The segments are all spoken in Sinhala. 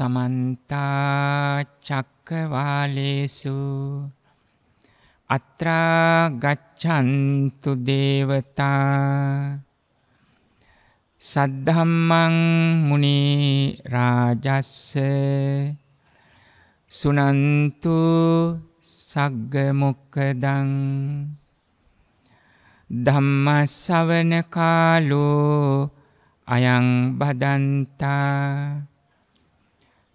සමන්තාචක්කවාලේසු අත්‍රා ගච්ඡන්තු දේවතා සද්ධම්මං මුනි රාජස්ස සුනන්තු සග්ග මොක්කදං ධම්ම ශවන කාලෝ අයං බදන්තා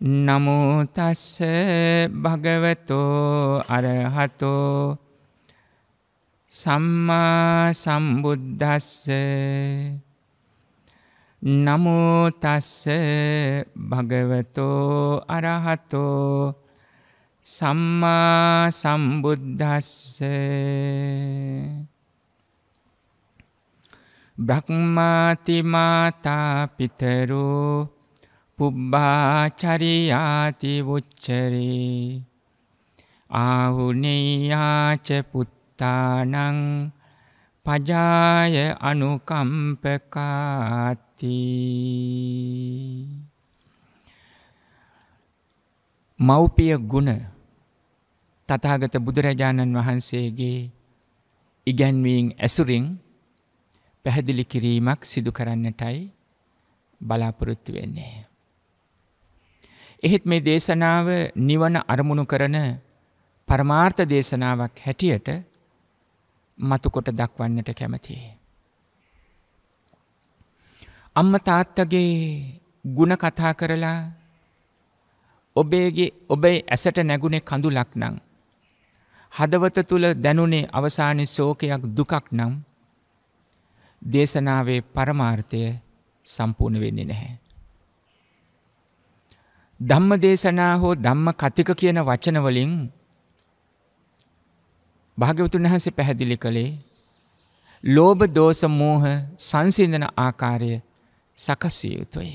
නමුතස්ස භගවතෝ අරහතෝ සම්මා සම්බුද්ධස්ස නමුතස්ස භගවතෝ අරහතෝ සම්මා සම්බුද්ධස්ස බ්‍රහ්මාතිමාතා පිතරු පුබ්බාචරියාති වුච්චරේ ආහුනේයාච පුත්තානං පජාය අනුකම්පකාති මව්පිය ගුණ තථාගත බුදුරජාණන් වහන්සේගේ ඉගැන්වීම් ඇසුරින් පැහැදිලි කිරීමක් සිදු කරන්නටයි බලාපොරොත්තු වෙන්නේ. එහෙත් මේ දේශනාව නිවන අරමුණු කරන පරමාර්ථ දේශනාවක් හැටියට මතුකොට දක්වන්නට කැමතියි. අම්ම තාත්තගේ ගුණ කතා කරලා ඔබේගේ ඔබේ ඇසට නැගුණේ කඳු ලක්නං. හදවත තුළ දැනුනේ අවසානි සෝකයක් දුකක් නම් දේශනාවේ පරමාර්ථය සම්පූර්ණ වෙන්නේ නැහැ. ධම්ම දේශනා හෝ ධම්ම කතික කියන වචන වලින් භාග්‍යවතුන් වහන්සේ පැහැදිලි කළේ ලෝභ දෝෂ මෝහ සංසිඳන ආකාරය සකසිය යුතුයි.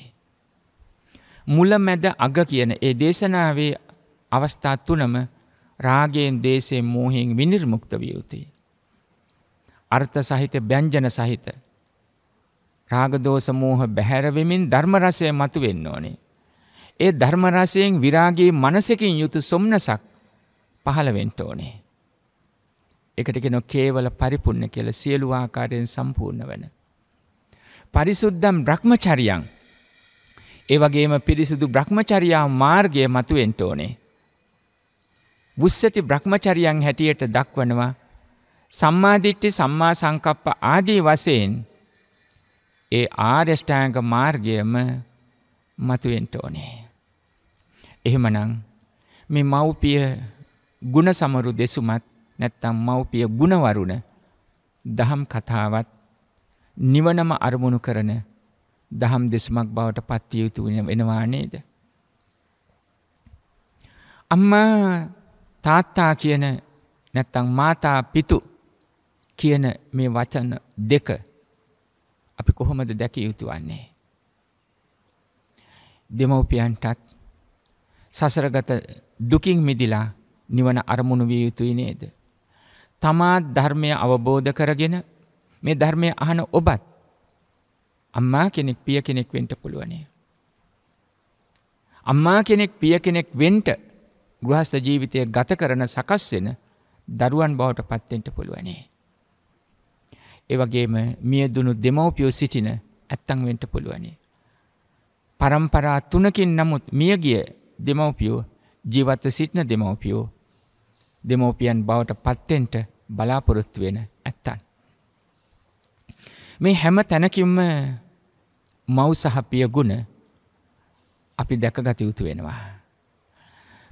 මුලමැද අග කියන ඒ දේශනාවේ අවස්ථා තුනම රාගයෙන් දේශයෙන් මෝහයෙන් විනිර්මුක්ත විය යුතුයි. අර්ථ සහිත ව්‍යංජන සහිත රාග දෝෂ මෝහ බැහැර වෙමින් ධර්ම රසය මතුවෙන්න ඕනේ. ඒ ධර්ම රසයෙන් විරාගයේ මනසකින් යුතු සොම්නසක් පහළ වෙන්න ඕනේ. ඒකට කියනවා කේවල පරිපූර්ණ කියලා සියලු ආකාරයෙන් සම්පූර්ණ වෙන. පරිසුද්ධම් භ්‍රමචරියං. ඒ වගේම පිරිසුදු භ්‍රමචරියා මාර්ගය මතුවෙන්න ඕනේ. වුස්සති භ්‍රමචරියන් හැටියට දක්වනවා සම්මාදිට්ඨි සම්මා සංකප්ප ආදී වශයෙන් ඒ ආර්යෂ්ටාංග මාර්ගයම මතුවෙන්න ඕනේ. එහෙමනං මේ මව්පිය ගුණ සමරු දෙසුමත් නැත්තම් මව්පිය ගුණවරුණ දහම් කතාවත් නිවනම අරමුණු කරන දහම් දෙසුමක් බවට පත්විය යුතු වෙනවා නේද. අම්මා තාත්තා කියන නැත්තං මාතා පිතු කියන මේ වචන දෙක අපි කොහොමද දැක යුතු වන්නේ. දෙමව්පියන්ටත් සසරගත දුකින් මිදිලා නිවන අරමුණු විය යුතුයි නේද. තමාත් ධර්මය අවබෝධ කරගෙන මේ ධර්මය අහන ඔබත් අම්මා කෙනෙක් පිය කෙනෙක් වෙන්ට පුළුවනේ. අම්මා කෙනෙක් පිය කෙනෙක් වෙන්ට ගෘහස්ත ජීවිතය ගත කරන සකස් වෙන දරුවන් බවට පත්තෙන්ට පුළුවනේ. ඒවගේම මියදුණු දෙමවපියෝ සිටින ඇත්තං වෙන්ට පුළුවනේ. පරම්පරා තුනකින් නමුත් මියගිය දෙමව්පියෝ ජීවත්ව සිටින දෙමව්පියෝ දෙමෝපියන් බවට පත්තෙන්ට බලාපොරොත්තු වෙන ඇත්තන්. මේ හැම තැනකින්ම මවසහපිය ගුණ අපි දැකගත යුතු වෙනවා.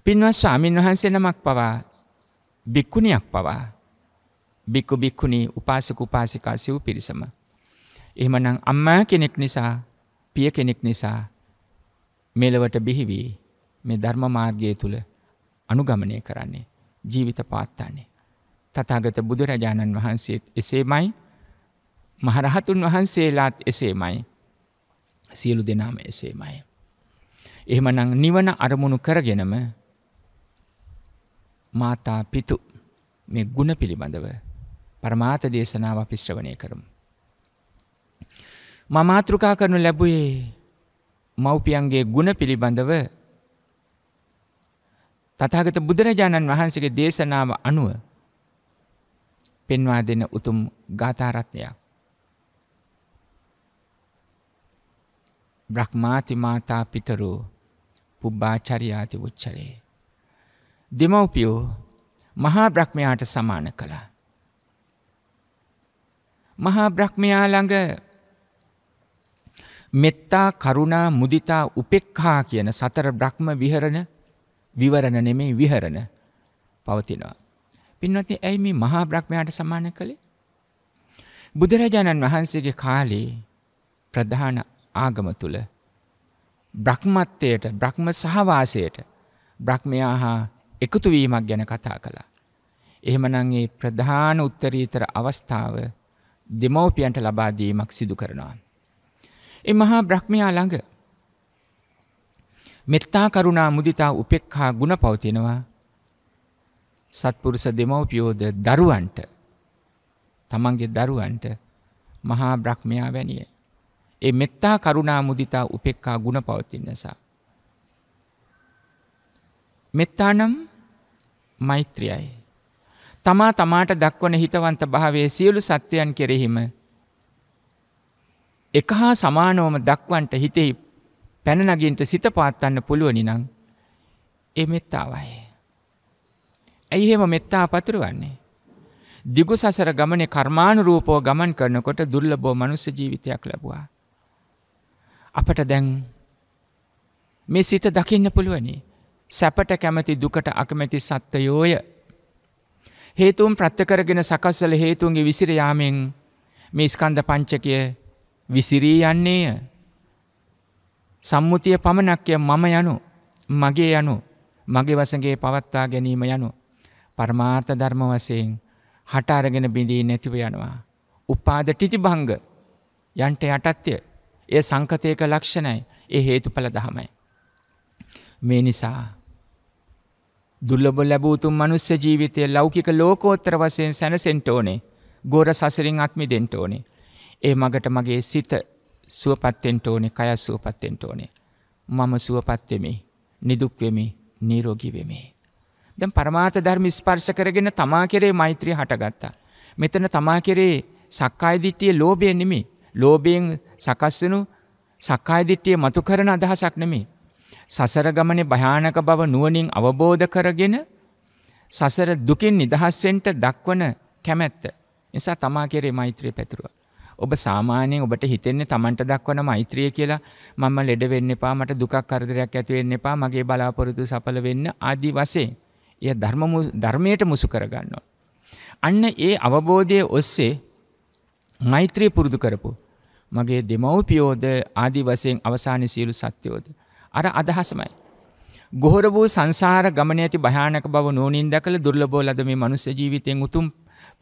පින්වත් ස්වාමීන් වහන්සේ නමක් පවා බික්කුණියක් පවා බික්කු බික්කුණී උපාසක උපාසිකා සිව් පිරිසම. එහෙමනම් අම්මා කෙනෙක් නිසා පිය කෙනෙක් නිසා මෙලවට බිහිවී මේ ධර්ම මාර්ගය තුල අනුගමනය කරන්නේ ජීවිත පාත්තන්නේ. තථාගත බුදුරජාණන් වහන්සේත් එසේමයි මහරහතුන් වහන්සේලාත් එසේමයි සියලු දෙනාම එසේමයි. එහෙමනම් නිවන අරමුණු කරගෙනම මාතා පිතු මේ ಗುಣ පිළිබඳව પરමාර්ථ දේශනාව අපි ශ්‍රවණය කරමු. මා මාතෘකා කරනු ලැබුවේ මව්පියන්ගේ ಗುಣ පිළිබඳව තථාගත බුදුරජාණන් වහන්සේගේ දේශනාව අනුව පෙන්වා දෙන උතුම් ගාථාරත්නයක්. බ්‍රහ්මාති මාතා පිතරෝ පුබ්බාචරියාති උච්චරේ. දෙමව්පියෝ මහා බ්‍රහ්මයාට සමාන කළා. මහා බ්‍රහ්මයා ළඟ මෙත්තා කරුණා මුදිතා උපෙක්හා කියන සතර බ්‍රහ්ම විහරණ විවරණ නෙමෙයි විහරණ පවතිනවා. පින්වත්නි, ඇයි මේ මහා බ්‍රහ්මයාට සමාන කළේ? බුදුරජාණන් වහන්සේගේ කාලේ ප්‍රධාන ආගම තුල බ්‍රහ්මත්වයට, බ්‍රහ්ම සහවාසයට බ්‍රහ්මයා හා එකතු වීමක් ගැන කතා කළා. එහෙමනම් මේ ප්‍රධාන උත්තරීතර අවස්ථාව දෙමව්පියන්ට ලබා දීමක් සිදු කරනවා. ඒ මහා බ්‍රහ්මයා ළඟ මෙත්තා කරුණා මුදිතා උපෙක්හා ගුණ පවතිනවා සත්පුරුෂ දෙමවපියෝද දරුවන්ට තමන්ගේ දරුවන්ට මහා බ්‍රහ්මයා වැනිය. ඒ මෙත්තා කරුණා මුදිතා උපෙක්කා ගුණ පවතින් නිසා. මෙත්තානම් මෛත්‍රියයි. තමා තමාට දක්වන හිතවන්ත භාවේ සියලු සත්‍යයන් කෙරෙහිම එක හා සමානෝම දක්වන්ට හිතෙහි පැනනගින්ට සිත පාත්තන්න පුළුවනි නං ඒ මෙත්තාවයි. ඇයි එහෙම මෙත්තා පතුරුවන්නේ. දිගු සසර ගමන කර්මාණු රූපෝ ගමන් කරනකොට දුර්ලබෝ මනුස්ස ජීවිතයක් ලැබවා. අපට දැන් මේ සිත දකින්න පුළුවනි සැපට කැමති දුකට අකමැති සත්තයෝය. හේතුම් ප්‍රත්ථකරගෙන සකස්සල හේතුන්ගේ විසිරයාමෙන් මේ ස්කන්ධ පංචකය විසිරී යන්නේය. සම්මුතිය පමණක්ය මම යනු මගේ යනු මගේ වසගේ පවත්වා ගැනීම යනු පරමාර්ථ ධර්ම වසයෙන් හට අරගෙන බිඳී නැතිව යනවා. උපාද ටිතිභංග යන්ට යටත්ය ඒ සංකතයක ලක්ෂණයි ඒ හේතු පල දහමයි. මේ නිසා දුල්ලබ ලැබූතුන් මනුස්්‍ය ජීවිතය ලෞකික ලෝකෝත්තර වසයෙන් සැනසෙන්ට ඕනේ ගෝර සසරින් අත්මි දෙෙන්ට ඕනේ. ඒ මගට මගේ සිත සුවපත්තෙන්ට ඕනේ කය සුවපත්තෙන්ට ඕනේ. මම සුවපත්වෙමේ නිදුක්වෙමේ නීරෝගිවෙමේ. දැන් පරමාර්ථ ධර්ම ස්පර්ශ කරගෙන තමා කෙරේ මෛත්‍රී හටගත්තා. මෙතන තමා කෙරේ සක්කායදිට්ටිය ලෝභය නෙමේ ලෝබයෙන් සකස් වනු සක්කායදිට්ටිය මතු කරන අදහසක් නෙමේ. සසර ගමනේ භයානක බව නුවණින් අවබෝධ කරගෙන සසර දුකින් නිදහස්වෙන්ට දක්වන කැමැත්ත. නිසා තමා කෙරේ මෛත්‍රී පැතුරුවා. ඔබ සාමාන්‍යයෙන් ඔබට හිතෙන්නේ Tamanට දක්වන මෛත්‍රිය කියලා මම ලෙඩ වෙන්න එපා මට දුකක් කරදරයක් ඇති වෙන්න එපා මගේ බලාපොරොත්තු සඵල වෙන්න ආදී වශයෙන්. එය ධර්ම ධර්මයට මුසු කරගන්නවා. අන්න ඒ අවබෝධයේ ඔස්සේ මෛත්‍රිය පුරුදු කරපු මගේ දෙමව්පියෝද ආදී වශයෙන් අවසාන සියලු සත්‍යෝද අර අදහසමයි ගොහර වූ සංසාර ගමනේ ඇති භයානක බව නෝනින් දැකලා දුර්ලභව ලද මේ මනුස්ස ජීවිතෙන් උතුම්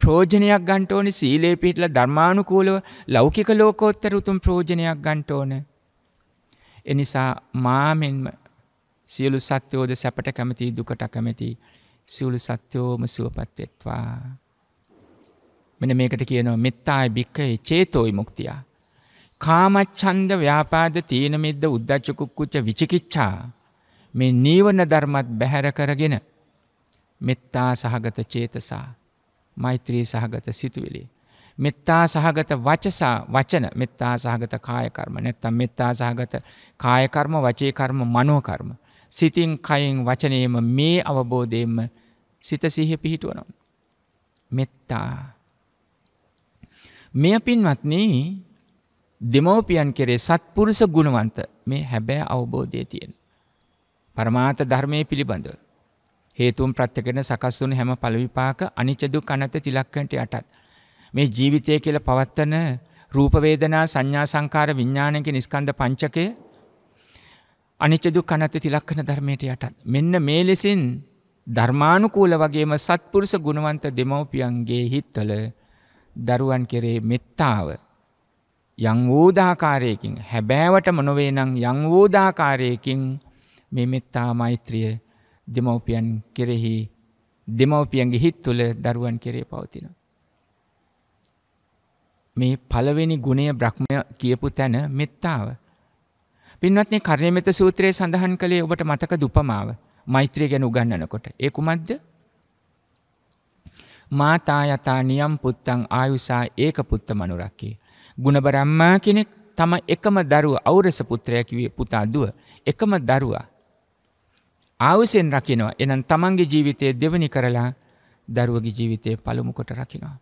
ප්‍රෝජනයක් ගන්ට ඕන සීලේ පිහිටල ධර්මානුකූලව ලෞකික ලෝකෝත්තර උතුම් ප්‍රෝජනයක් ගන්ට ඕන. එනිසා මාමෙන්ම සියලු සත්‍යෝද සැපට කැමති දුකට කැමති සියලු සත්‍යෝම සුවපත්වෙත්වා. මෙන මේකට කියනවා මෙත්තායි භික්කයේ චේතෝයි මුක්තියා. කාමච්චන්ද ව්‍යාපාද තීන මෙද්ද උද්දච්චකුක්කුච්ච විචිකිච්චා මේ නීවන ධර්මත් බැහැර කරගෙන මෙත්තා සහගත චේතසා මෛත්‍රී සහගත සිතුවිලි. මෙත්තා සහගත වචසා වචන මෙත්තා සහගත කායකර්ම නැත්තම් මෙත්තා සහගත කායකර්ම වචයකර්ම මනෝකර්ම. සිතින් කයින් වචනයම මේ අවබෝධයෙන්ම සිත සිහ පිහිටුවනම්. මෙත්තා. මෙය පින්වත්න්නේ දෙමවපියන් කෙරේ සත්පුරුස ගුණවන්ත මේ හැබෑ අවබෝධය තියෙන. පරමාත ධර්මය පිළිබඳව. හේතුන් ප්‍රත්‍යකරන සකස් වුණු හැම ඵල විපාක අනිච්ච දුක් අනත් තිලක්කන්ට යටත් මේ ජීවිතය කියලා පවත්තන රූප වේදනා සංඥා සංකාර විඥාන කියන ස්කන්ධ පංචකය අනිච්ච දුක් අනත් තිලක්කන ධර්මයට යටත් මෙන්න මේ ලෙසින් ධර්මානුකූල වගේම සත්පුරුෂ ගුණවන්ත දෙමව්පියන්ගේ හිත්වල දරුවන් කෙරේ මෙත්තාව යං වූදාකාරයකින් හැබෑවට මොනවේ නම් යං වූදාකාරයකින් මේ මෙත්තා මෛත්‍රිය දෙමව්පියන් කෙරෙහි දෙමව්පියන්ගේ හිත් තුළ දරුවන් කෙරේ පවතිනවා. මේ පළවෙනි ගුණය බ්‍රහ්මය කියපු තැන මෙත්තාව. පින්වත්නි කර්ණමෙත සූත්‍රයේ සඳහන් කළේ ඔබට මතක දුපමාව. මෛත්‍රිය ගැන උගන්වනකොට. ඒ කුමක්ද? මාතා යතා නියම් පුත්තං ආයුසා ඒක පුත්ත මනුරක්කේ. ගුණබරම්මා කෙනෙක් තම එකම දරුව අවුරස පුත්‍රයා කිව්වේ පුතා දුව. එකම දරුවා ආවසෙන් රකිනවා එනම් තමන්ගේ ජීවිතය දෙවනි කරලා දරුවගේ ජීවිතය පළමුකොට රකිනවා.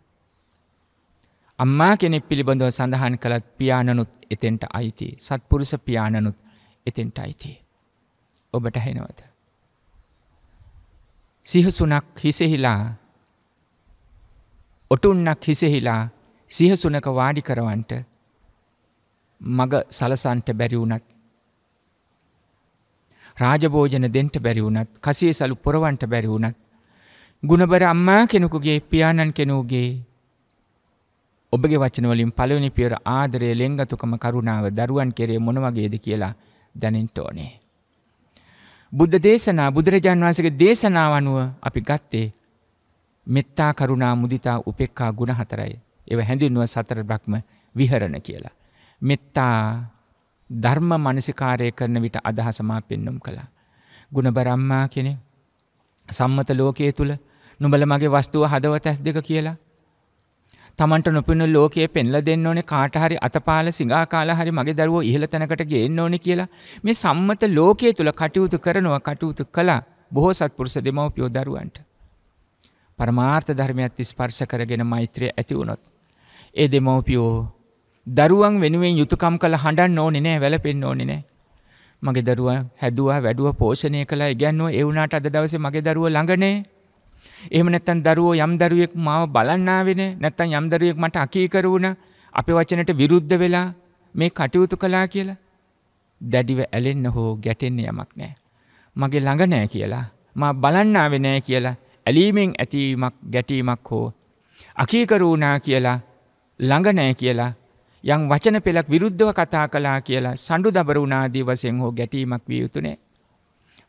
අම්මා කෙනෙක් පිළිබඳව සඳහන් කළත් පියාණනුත් එතෙන්ට අයිති සත්පුරුස පියාණනුත් එතෙන්ට අයිති. ඔබට හෙනවද. සිහසුනක් හිසෙහිලා ඔටුන්නක් හිසෙහිලා සිහසුනක වාඩි කරවන්ට මග සලසන්ට බැරිවුනත් රාජභෝජන දෙන්ට බැරි වුණත් කසේ සලු පොරවන්ට බැරි වුණත්. ගුණබර අම්මා කෙනෙකුගේ පියාණන් කෙනූගේ ඔබගේ වචනවලින් පලවනි පියර ආදරය ලෙංගතුකම කරුණාව දරුවන් කෙරේ මොනවගේද කියලා දැනෙන්ට ඕනේ. බුද්ධ දේශනා බුදුරජාන් වන්සගේ දේශනාව අනුව අපි ගත්තේ මෙත්තා කරුණා මුදිතා උපෙක්කා ගුණ හතරයි. එව හැඳින්ුව සතර බ්‍රක්්ම විහරණ කියලා. මෙත්තා ධර්ම මනසිකාරය කරන විට අදහසමා පෙන්නුම් කළා. ගුණබරම්මා කෙනෙ සම්මත ලෝකයේ තුළ නුබල මගේ වස්තුව හදව තැස් දෙක කියලා. තමන්ට නොපන ලෝකයේ පෙන්ල දෙන්න ඕනේ කාටහරි අතපාල සිංහාකාල හරි මගේ දරුවෝ ඉහල තැනකට ගේන්න ඕනි කියලා මේ සම්මත ලෝකයේ තුළ කටයුතු කරනවා කටයුතු කලා බොහෝ සත්පුරුස දෙමවපියෝ දරුවන්ට. පරමාර්ථ ධර්මයක්ත් ස්පර්ශ කරගෙන මෛත්‍රය ඇති වුණොත්. ඒ දෙමවපියෝ දරුවන් වෙනුවෙන් යුතුකම් කළ හඬන්න ඕනේ නෑ වැළපෙන්න ඕනේ නෑ. මගේ දරුව හැදුවා වැඩුව පෝෂණය කළා ඉගැන්නුවා ඒ වුණාට අද දවසේ මගේ දරුව ළඟ නෑ. එහෙම නැත්තම් දරුවෝ යම් දරුවෙක් මාව බලන්න ආවේනේ නැත්තම් යම් දරුවෙක් මට අකීකරු වුණා අපේ වචනට විරුද්ධ වෙලා මේ කටයුතු කළා කියලා දැඩිව ඇලෙන්න හෝ ගැටෙන්න යමක් නැහැ මගේ ළඟ නැහැ කියලා මා බලන්න ආවේ නැහැ කියලා ඇලීමෙන් ඇතිවීමක් ගැටීමක් හෝ අකීකරු වුණා කියලා ළඟ නැහැ කියලා යම් වචන පෙළක් විරුද්ධව කතා කලා කියලා සඩු දබර වුණනාදී වසයෙන් හෝ ගැටීමක් විය යුතුනේ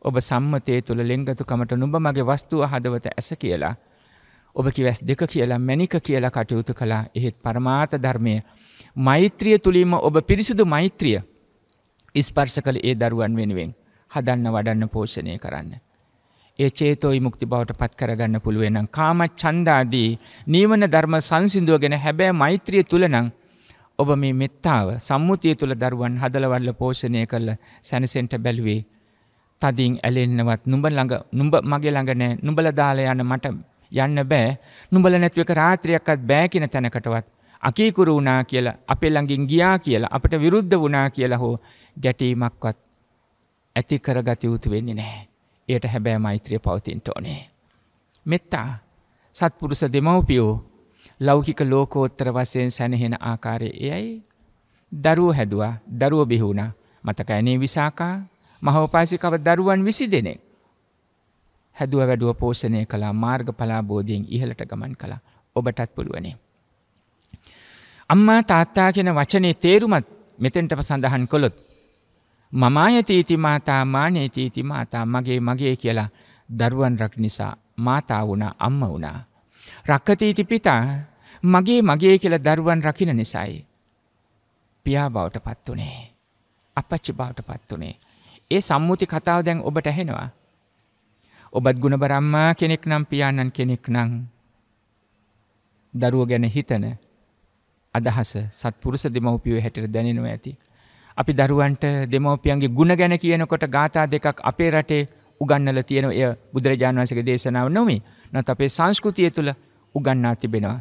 ඔබ සම්මතය තුළ ලෙංගතුකමට නුඹ මගේ වස්තුව හදවත ඇස කියලා ඔබ කිවැස් දෙක කියලා මැනික කියලා කටයුතු කළා එහෙත් පරමාත ධර්මය මෛත්‍රිය තුළින්ම ඔබ පිරිසිදු මෛත්‍රිය ඉස්පර්ස කළ ඒ දරුවන් වෙනුවෙන් හදන්න වඩන්න පෝෂණය කරන්න. ඒ චේතෝයි මුක්ති බවට පත් කරගන්න පුළුවෙනම් කාම චන්දාදී නීවන ධර්ම සංසිින්දුව ගෙන හැබැ මෛත්‍රිය තුළනං ඔබ මේ මෙත්තාව සම්මුතිය තුළ දරුවන් හදලවල්ල පෝෂණය කරල සැනසෙන්ට බැලුවේ. තදින් ඇලෙන්නවත් නුඹ ළඟ නුඹ මගේ ළඟනෑ නුඹල දාල යන මට යන්න බෑ නුඹල නැත්වක රාත්‍රියක්කත් බෑකින තැනකටවත්. අකීකුරු වුණා කියලා අපේ ළඟින් ගියා කියලා අපට විරුද්ධ වුණා කියලා හෝ ගැටීමක්වත් ඇති කරගත යුතු වෙන්නේ නැහැ. එයට හැබෑ මෛත්‍රිය පවතින්ට ඕනේ. මෙත්තා සත්පුරුස දෙමව්පියෝ ලෞකික ලෝකෝත්තර වසයෙන් සැනහෙන ආකාරය එයයි දරුව හැදවා දරුව බිහුණ මතකඇනේ විසාකා මහෝපාසිකව දරුවන් විසි දෙනෙක්. හැදුව වැඩුව පෝෂණය කලා මාර්ග පලාබෝධයෙන් ඉහලට ගමන් කලා ඔබටත් පුළුවනේ. අම්මා තාත්තා කියෙන වචනේ තේරුමත් මෙතෙන්ටම සඳහන් කොළොත්. මමායතීති මාතා මානේතීති මාතා මගේ මගේ කියලා දරුවන් රක් නිසා මාතා වුණ අම්ම වුණා. රක්කතීති පිතා මගේ මගේ කියල දරුවන් රකින නිසයි. පියා බවට පත් වනේ. අපච්චි බවට පත් වනේ. ඒ සම්මුති කතාව දැන් ඔබට ඇහෙනවා. ඔබත් ගුණබරම්මා කෙනෙක් නම් පියාණන් කෙනෙක් නං. දරුව ගැන හිතන අදහස සත්පුරුස දෙමවපියෝ හැට දැනෙනවා ඇති. අපි දරුවන්ට දෙමවපියන්ගේ ගුණ ගැන කියනකොට ගාථා දෙකක් අපේ රටේ උගන්නල තියෙන එය බුදුරජාන් වසක දේශනාව නොමේ නොත් අපේ සංස්කෘතිය තුළ උගන්නා තිබෙනවා.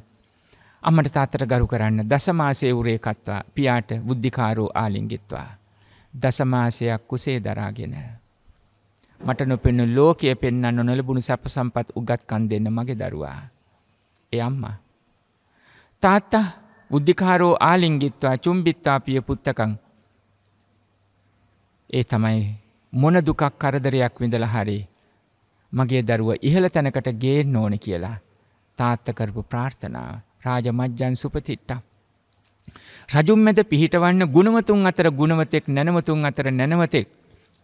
අම්මට තාත්තට ගරු කරන්න දසමාසය උරේකත්වා පියාට බුද්ධිකාරූ ආලිංගිත්වා. දසමාසයක් කුසේ දරාගෙන. මට නොපෙන්නු ලෝකය පෙන්න්න නොනලබුණු සැප සම්පත් උගත්කන් දෙන්න මගේ දරුවා. එ අම්මා. තාත්තා බුද්ධිකාරෝ ආලිංගිත්වා චුම්බිත්තා පිය පුත්තකං. ඒ තමයි මොන දුකක් කරදරයක් විඳල හරි මගේ දරුව ඉහළ තැනකට ගේන්න ඕන කියලා තාත්ත කරපු ප්‍රාර්ථනාව රාජමජ්ජන් සුපතිට්ටා. රජුම් මැද පිහිටවන්න ගුණවතුන් අතර ගුණවතෙක් නැනවතුන් අතර නැනවතෙක්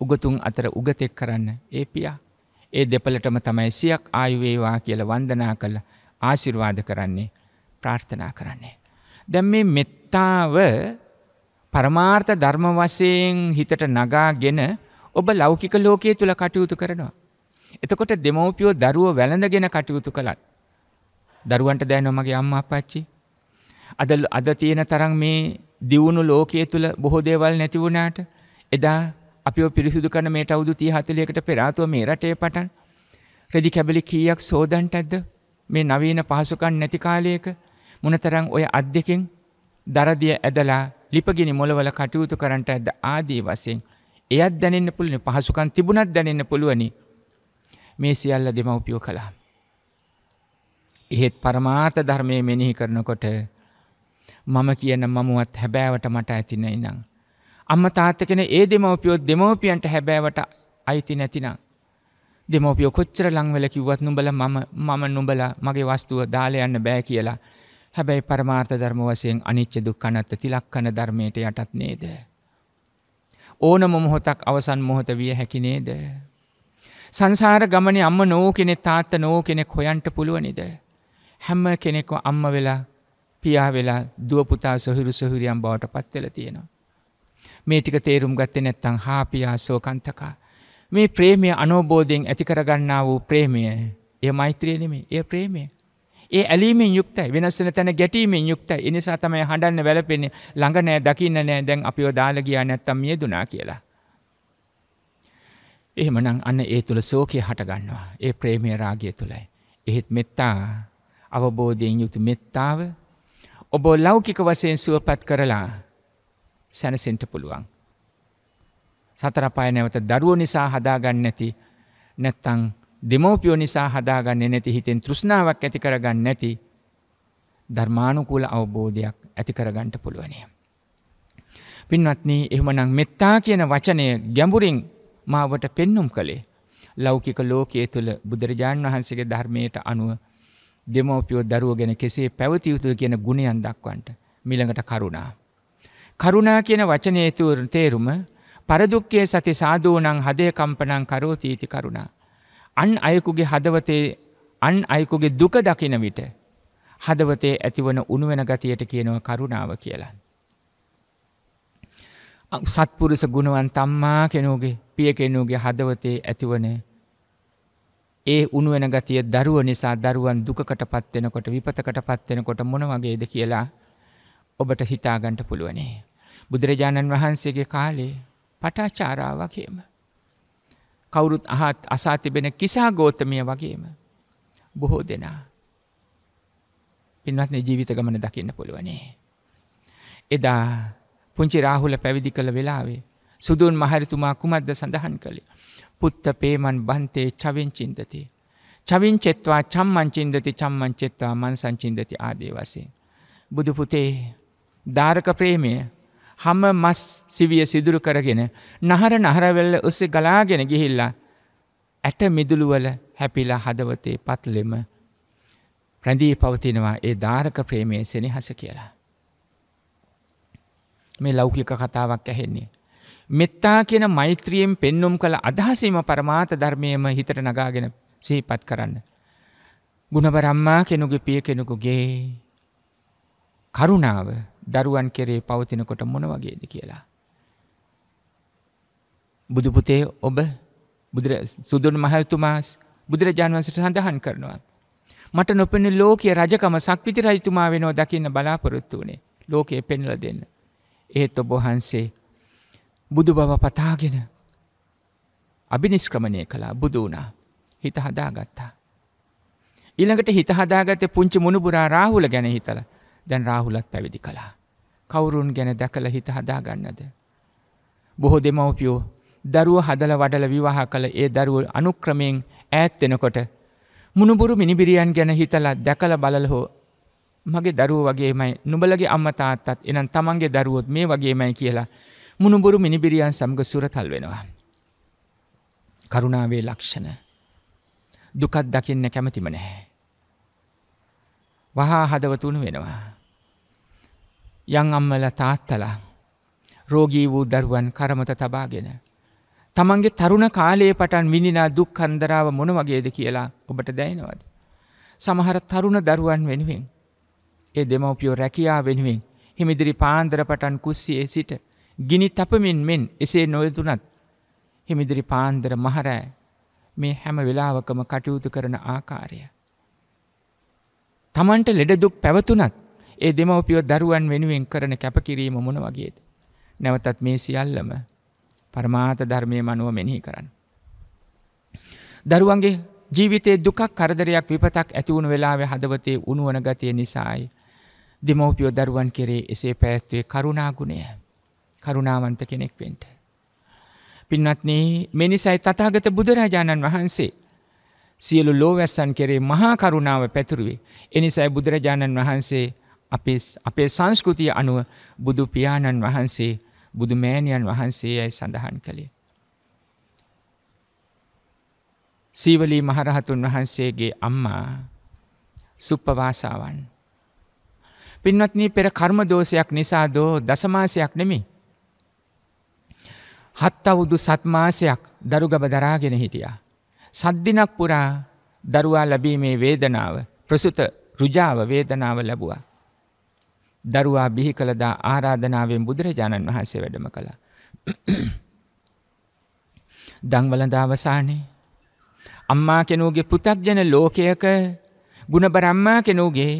උගතුන් අතර උගතෙක් කරන්න ඒ පියා. ඒ දෙපලටම තමයි සියක් ආයුවේවා කියල වන්දනා කළ ආසිර්වාද කරන්නේ ප්‍රාර්ථනා කරන්නේ. දැම් මේ මෙත්තාව පරමාර්ථ ධර්ම වසයෙන් හිතට නගාගෙන ඔබ ලෞකික ලෝකයේ තුළ කටයුතු කරනවා. එතකොට දෙමව්පියෝ දරුවෝ වැළඳගෙන කටයුතු කළත් දරුවන්ට දැනෙනවා මගේ අම්මා අප්පච්චි අද අද තියෙන තරම් මේ දියුණු ලෝකයේ තුල බොහෝ දේවල් නැති වුණාට එදා අපිව පිරිසිදු කරන මේට අවුරුදු 30 40කට පෙර ආතුව මේ රටේ පටන් රෙදි කැබලි කීයක් සෝදන්ටද මේ නවීන පහසුකම් නැති කාලයක මොනතරම් ඔය අත් දෙකෙන් දරදිය ඇදලා ලිපගිනි මොලවල කටයුතු කරන්නට ඇද්ද ආදී වශයෙන් එයත් දැනෙන්න පුළුවන් පහසුකම් තිබුණත් දැනෙන්න පුළුවනි මේ සියල්ල දෙමව්පියෝ කළා. එහෙත් පරමාර්ථ ධර්මය මෙනෙහි කරනකොට මම කියන මමුවත් හැබෑවට මට ඇති නැිනම්. අම්ම තාත්තකෙන ඒ දෙමව්පියොත් දෙමව්පියන්ට හැබෑවට අයිති නැතිනම්. දෙමෝපිය කොච්චර ලංවල කිව්වත් නුඹල මම මම නුඹල මගේ වස්තුව දාල යන්න බෑ කියලා. හැබැයි පරමාර්ථ ධර්ම වශයෙන් අනිච්ච දුක්ඛ අනාත්ත තිලක්කන ධර්මයට යටත් නේද? ඕනම මොහොතක් අවසන් මොහොත විය හැකි නේද? සංසාර ගමනේ අම්ම නෝ කෙනෙක් තාත්ත නෝ කෙනෙක් හොයන්ට පුළුවනිද. හැම්ම කෙනෙක්ව අම්ම වෙලා පියා වෙලා දුවපුතා සොහිරු සොහිරියම් බවට පත්වෙල තියෙනවා. මේ ටික තේරුම් ගත්තෙ නැත්තං හාපියා සෝකන්තකා. මේ ප්‍රේමය අනෝබෝධයෙන් ඇතිකරගන්නා වූ ප්‍රේමය ඒ මෛත්‍රියනෙමේ ඒ ප්‍රේමය. ඒ ඇලීමෙන් යුක්තයි වෙනස්සන තැන ගැටීමෙන් යුක්තයි එනිසා තමයි හඬන්න වැලපෙන්නේ ළඟනෑ දකින්න නෑ දැන් අපිෝ දාලගයා නැත්තම් මියදුනා කියලා. එහෙමනම් අන්න ඒ තුළ සෝකය හටගන්නවා. ඒ ප්‍රේමය රාගය තුළයි. එහෙත් මෙත්තා අවබෝධයෙන් යුතු මෙත්තාව ඔබ ලෞකික වසයෙන් සුවපත් කරලා සැනසෙන්ට පුළුවන්. සතරපාය නැවත දරුව නිසා හදාගන්න නැති නැත්තං දෙමෝපියෝ නිසා හදාගන්නේ නැති හිතෙන් තෘෂ්ණාවක් ඇති කරගන්න නැති ධර්මානුකූල අවබෝධයක් ඇති කරගන්නට පුළුවනිය. පින්වත්නී එහෙමනම් මෙත්තා කියන වචනය ගැඹුරින් මාවට පෙන්නුම් කළේ. ලෞකික ලෝකයේ තුළ බුදුරජාණන් වහන්සේගේ ධර්මයට අනුව දෙමෝපියෝ දරුව ගැන කෙසේ පැවතියුතු කියන ගුණයන් දක්වන්ට මිළඟට කරුණා. කරුණා කියන වචනයතුවර තේරුම පරදුක්කය සති සාධූනං හදය කම්පනං කරෝතීති කරුණා. අන් අයකුගේ හදවතේ අන් අයකුගේ දුක දකින විට හදවතේ ඇතිවන උනුවෙන ගතියට කියනව කරුණාව කියලා. සත්පුරුෂ ගුණවන් තම්මා කෙනෝගේ පිය කෙනූගේ හදවතේ ඇතිවන ඒ උනුවෙන ගතිය දරුව නිසා දරුවන් දුකට පත්වෙනකොට විපතකට පත්වෙනකොට මොන වගේද කියලා ඔබට හිතාගන්ට පුළුවනේ. බුදුරජාණන් වහන්සේගේ කාලේ පටාචාරා වගේම. කවුරුත් අහත් අසා තිබෙන කිසා ගෝතමය වගේම බොහෝ දෙනා. පින්වත්න ජීවිත ගමන දකින්න පුළුවනේ. එදා පුංචි රාහුල පැවිදි කළ වෙලාවේ. සුදුන් මහරිතුමා කුමද්ද සඳහන් කළේ. පුත්ත පේමන් බන්තේ චවිංචින්දති. චවිංචෙත්වා චම්මංචින්දති චම්මංචෙත්වා මන් සංචින්දති ආදේ වසේ. බුදු පුතේ ධාරක ප්‍රේමය හම මස් සිවිය සිදුරු කරගෙන නහර නහරවෙල්ල ඔස්සේ ගලාගෙන ගිහිල්ලා ඇට මිදුළුවල හැපිලා හදවතේ පත්ලෙම රැඳී පවතිනවා ඒ ධාරක ප්‍රේමය සෙනෙහස කියලා. මේ ලෞකික කතාවක් ඇහෙන්නේ. මෙත්තා කියන මෛත්‍රියෙන් පෙන්නුම් කළ අදහසීම පරමාත ධර්මයම හිතට නගාගෙන සහිපත් කරන්න. ගුණබරම්මා කෙනුගේ පිය කෙනෙකුගේ කරුණාව දරුවන් කෙරේ පවතිනකොට මොන වගේද කියලා. බුදුපුතේ ඔබ සුදුන් මහල්තුමා බුදුරජාන් වන්සට සඳහන් කරනවා. මට නොපෙන ලෝකයේ රජකම සක්විති රජතුමා වෙනෝ දකින්න බලාපොරොත්තු වනේ ලෝකයේ පෙන්ල දෙන්න. ඒත් ඔබහන්සේ බුදු බව පතාගෙන අභිනිස්ක්‍රමණය කළා බුදු වුණා හිත හදාගත්තා. ඊළඟට හිත හදාගත පුංචි මුණපුරා රාහුල ගැන හිතල දැන් රාහුලත් පැවිදි කළා. කවුරුන් ගැන දැකළ හිත හදාගන්නද. බොහෝ දෙමවපියෝ දරුව හදල වඩල විවාහ කළ ඒ දරුව අනුක්‍රමයෙන් ඈත්වෙනකොට මුණුබුරු මිනිබිරියන් ගැන හිතලා දැකළ බලල හෝ මගේ දරුව වගේමයි නුඹලගේ අම්ම තාත්තත් එනම් තමන්ගේ දරුවොත් මේ වගේමයි කියලා මුණුබුරු මිනිබිරියන් සමග සුරතල් වෙනවා. කරුණාවේ ලක්ෂණ දුකත් දකින්න කැමතිම නැහැ. වහා හදවතුණු වෙනවා. යං අම්මල තාත්තලා රෝගී වූ දරුවන් කරමත තබාගෙන. තමන්ගේ තරුණ කාලයේ පටන් විනිනා දුක් කන්දරාව මොන වගේද කියලා ඔබට දැයිනවද. සමහර තරුණ දරුවන් වෙනුවෙන් ඒ දෙමවපියෝ රැකියා වෙනුවෙන් හිමිදිරි පාන්දර පටන් කුස්සියේ සිට ගිනි තපමින් මෙන් එසේ නොයතුනත් හිමිදිරි පාන්දර මහරෑ මේ හැම වෙලාවකම කටයුතු කරන ආකාරය. තමන්ට ලෙඩදුක් පැවතුනත් ඒ දෙමවපියෝ දරුවන් වෙනුවෙන් කරන කැපකිරීම මොන වගේද. නැවතත් මේ සියල්ලම පරමාත ධර්මය මනුව මෙනෙහි කරන්න. දරුවන්ගේ ජීවිතේ දුකක් කරදරයක් විපතක් ඇතිවුණු වෙලාවේ හදවතේ උනුවන ගතිය නිසායි දෙමව්පියෝ දරුවන් කෙරේ එසේ පැවැත්වේ කරුණා ගුණය කරුණාවන්ත කෙනෙක් වෙන්ට. පින්වත්න මිනිසයි තතාගත බුදුරජාණන් වහන්සේ සියලු ලෝවැස්සන් කෙරේ මහා කරුණාව පැතුරුවේ. එනිසයි බුදුරජාණන් වහන්සේ අපේ සංස්කෘතිය අනුව බුදු පියාණන් වහන්සේ බුදු මෑණියන් වහන්සේ යැයි සඳහන් කළේ. සීවලී මහරහතුන් වහන්සේගේ අම්මා සුප්පවාසාවන් පින්වත්නී පෙර කර්ම දෝෂයක් නිසා දෝ දසමාසයක් නෙමි. හත් අවුදු සත්මාසයක් දරුගබ දරාගෙන හිටියා. සද්ධිනක් පුරා දරුවා ලැබීමේ වේදනාව ප්‍රසුත රුජාව වේදනාව ලැබවා. දරුවා බිහි කළදා ආරාධනාවෙන් බුදුරජාණන් වහන්සේ වැඩම කළා. දංවලදාවසානේ අම්මා කෙනූගේ පුතක්ජන ලෝකයක ගුණබරම්මා කෙනූගේ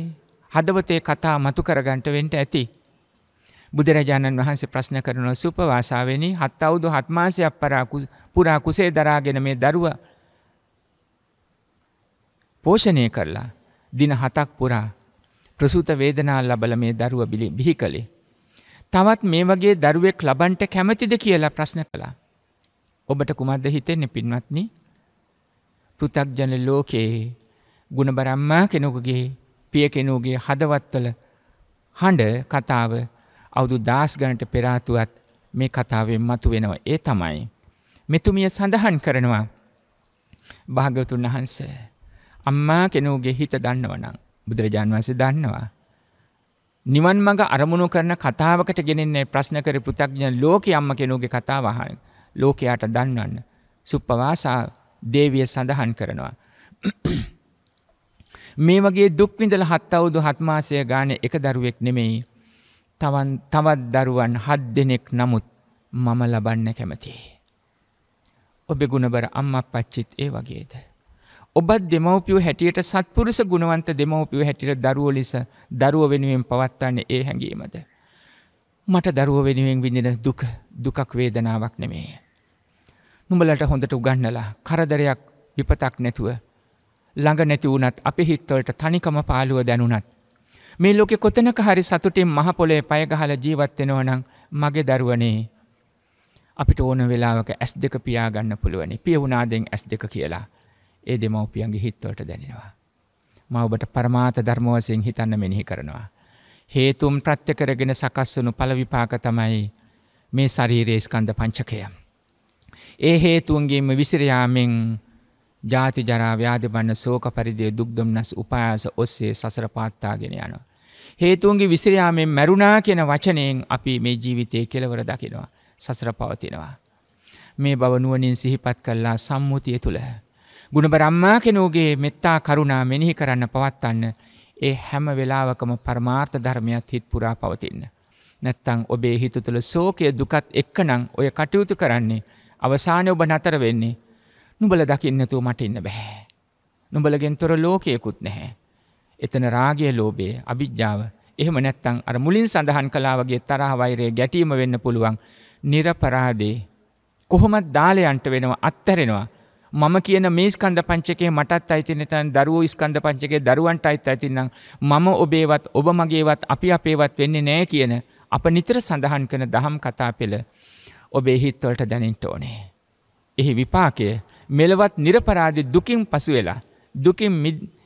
හදවතේ කතා මතු කරගන්ට වෙන්ට ඇති. බුදුරජාණන් වහන්සේ ප්‍රශ්න කරන සුපවාසාවෙනි හත් අවුදු හත්මාසයක් පරාකු පුරා කුසේ දරාගෙන මේ දරුව පෝෂණය කරලා දින හතක් පුරා ප්‍රසූත වේදනා ලබල මේ දරුව බිලි බිහි කළේ. තවත් මේ වගේ දරුවෙක් ලබන්ට කැමතිද කියලා ප්‍රශ්න කළා. ඔබට කුමක්ද හිතෙන්නේ පින්වත්නි පෘථක්ජන ලෝකයේ ගුණබරම්මා කෙනෙකුගේ පිය කෙනූගේ හදවත්වල හඬ කතාව අවුදු දාස් ගණට පෙරාතුවත් මේ කතාවෙන් මතු වෙනවා ඒ තමයි. මෙතුමිය සඳහන් කරනවා භාගතුන් වහන්ස අම්මා කෙනූගේ හිත දන්නවනම් බුදුරජාන් වන්සේ දන්නවා. නිවන් මඟ අරමුණු කරන කතාවකට ගෙනෙන්නේ ප්‍රශ්න කර පෘථග්ජන ලෝක අම්ම කෙනූගේ කතාවහන් ලෝකයාට දන්නවන්න. සුප්පවාසා දේවිය සඳහන් කරනවා. මේ වගේ දුක්විඳල හත් අවුදු හත්මාසය ගාන එක දරුවෙක් නෙමෙයි. තවන් තවත් දරුවන් හත් දෙනෙක් නමුත් මම ලබන්න කැමති. ඔබෙ ගුණබර අම්ම පච්චිත් ඒ වගේද. ඔබත් දෙමවපියෝ හැටියට සත්පුරුස ගුණවන්ත දෙමවපියෝ හැටියට දරුව ලෙස දරුව වෙනුවෙන් පවත්වන්න ඒ හැඟීමද. මට දරුව වෙනුවෙන් විඳෙන දුක දුකක් වේදනාවක් නෙමේ. නුඹලට හොඳට උගන්නලා කරදරයක් විපතක් නැතුව ළඟ නැති වුණත් අපි හිත්වලට තනිකම පාලුව දැනුණත්. මේ ලෝකෙ කොතනක හරි සතුටින් මහපොලේ පයගහල ජීවත්වෙනවනං මගේ දරුවනේ. අපිට ඕන වෙලාවක ඇස් දෙක පියාගන්න පුළුවනි පිය වුණාදෙන් ඇස් දෙක කියලා ඒ දෙමවපියන්ගේ හිත්වලට දැනෙනවා. මවබට පරමාත ධර්මවසයෙන් හිතන්න මෙනිහි කරනවා. හේතුම් ප්‍රත්්‍යකරගෙන සකස්වනු පලවිපාක තමයි මේ ශරීරේස්කන්ධ පංචකය. ඒ හේතුන්ගේම විසිරයාමෙන් ජාති ජරා ව්‍යාධපන්න සෝක පරිදිය දුක්දම්නස් උපායාස ඔස්සේ සසර පාත්තාගෙන යනවා. හේතුවන්ගේ විසිරයාමෙන් මැරුණා කියෙන වචනයෙන් අපි මේ ජීවිතය කෙලවර දකිනවා සසර පවතිනවා. මේ බවනුවනින් සිහිපත් කල්ලා සම්මුතිය තුළ. ගුණ බරම්මා කෙනෝගේ මෙත්තා කරුණා මෙනිහි කරන්න පවත්වන්න ඒ හැම වෙලාවකම පරමාර්ථ ධර්මයක් හිත් පුරා පවතින්න. නැත්තං ඔබේ හිතු තුළ සෝකය දුකත් එක්කනං ඔය කටයුතු කරන්නේ අවසානය ඔබ නතර වෙන්නේ නුඹල දකින්නතුව මට ඉන්න බැහැ. නුඹලගෙන් තොර ලෝකයකුත් නැහැ. එතන රාගය ලෝබයේ අභිජ්ජාව එහෙම නැත්තං අර මුලින් සඳහන් කලාවගේ තරහ වෛරය ගැටීම වෙන්න පුළුවන් නිරපරාදේ. කොහොමත් දාලයන්ට වෙනවා අත්තරෙනවා. මම කියන මේ ස්කන්ධ පංචකේ මටත් අයිතින තන් දරුවෝ ස්කන්ධ පංචකේ දරුවන්ට අයිත් ඇතින්නම් මම ඔබේවත් ඔබ මගේවත් අපි අපේවත් වෙන්නේ නෑ කියන අප නිතර සඳහන් කන දහම් කතා පෙළ ඔබේ හිත්වලට දැනෙන්ට ඕනේ. එහි විපාකය මෙලොවත් නිරපරාදි දුකින් පසු වෙලා දුකින්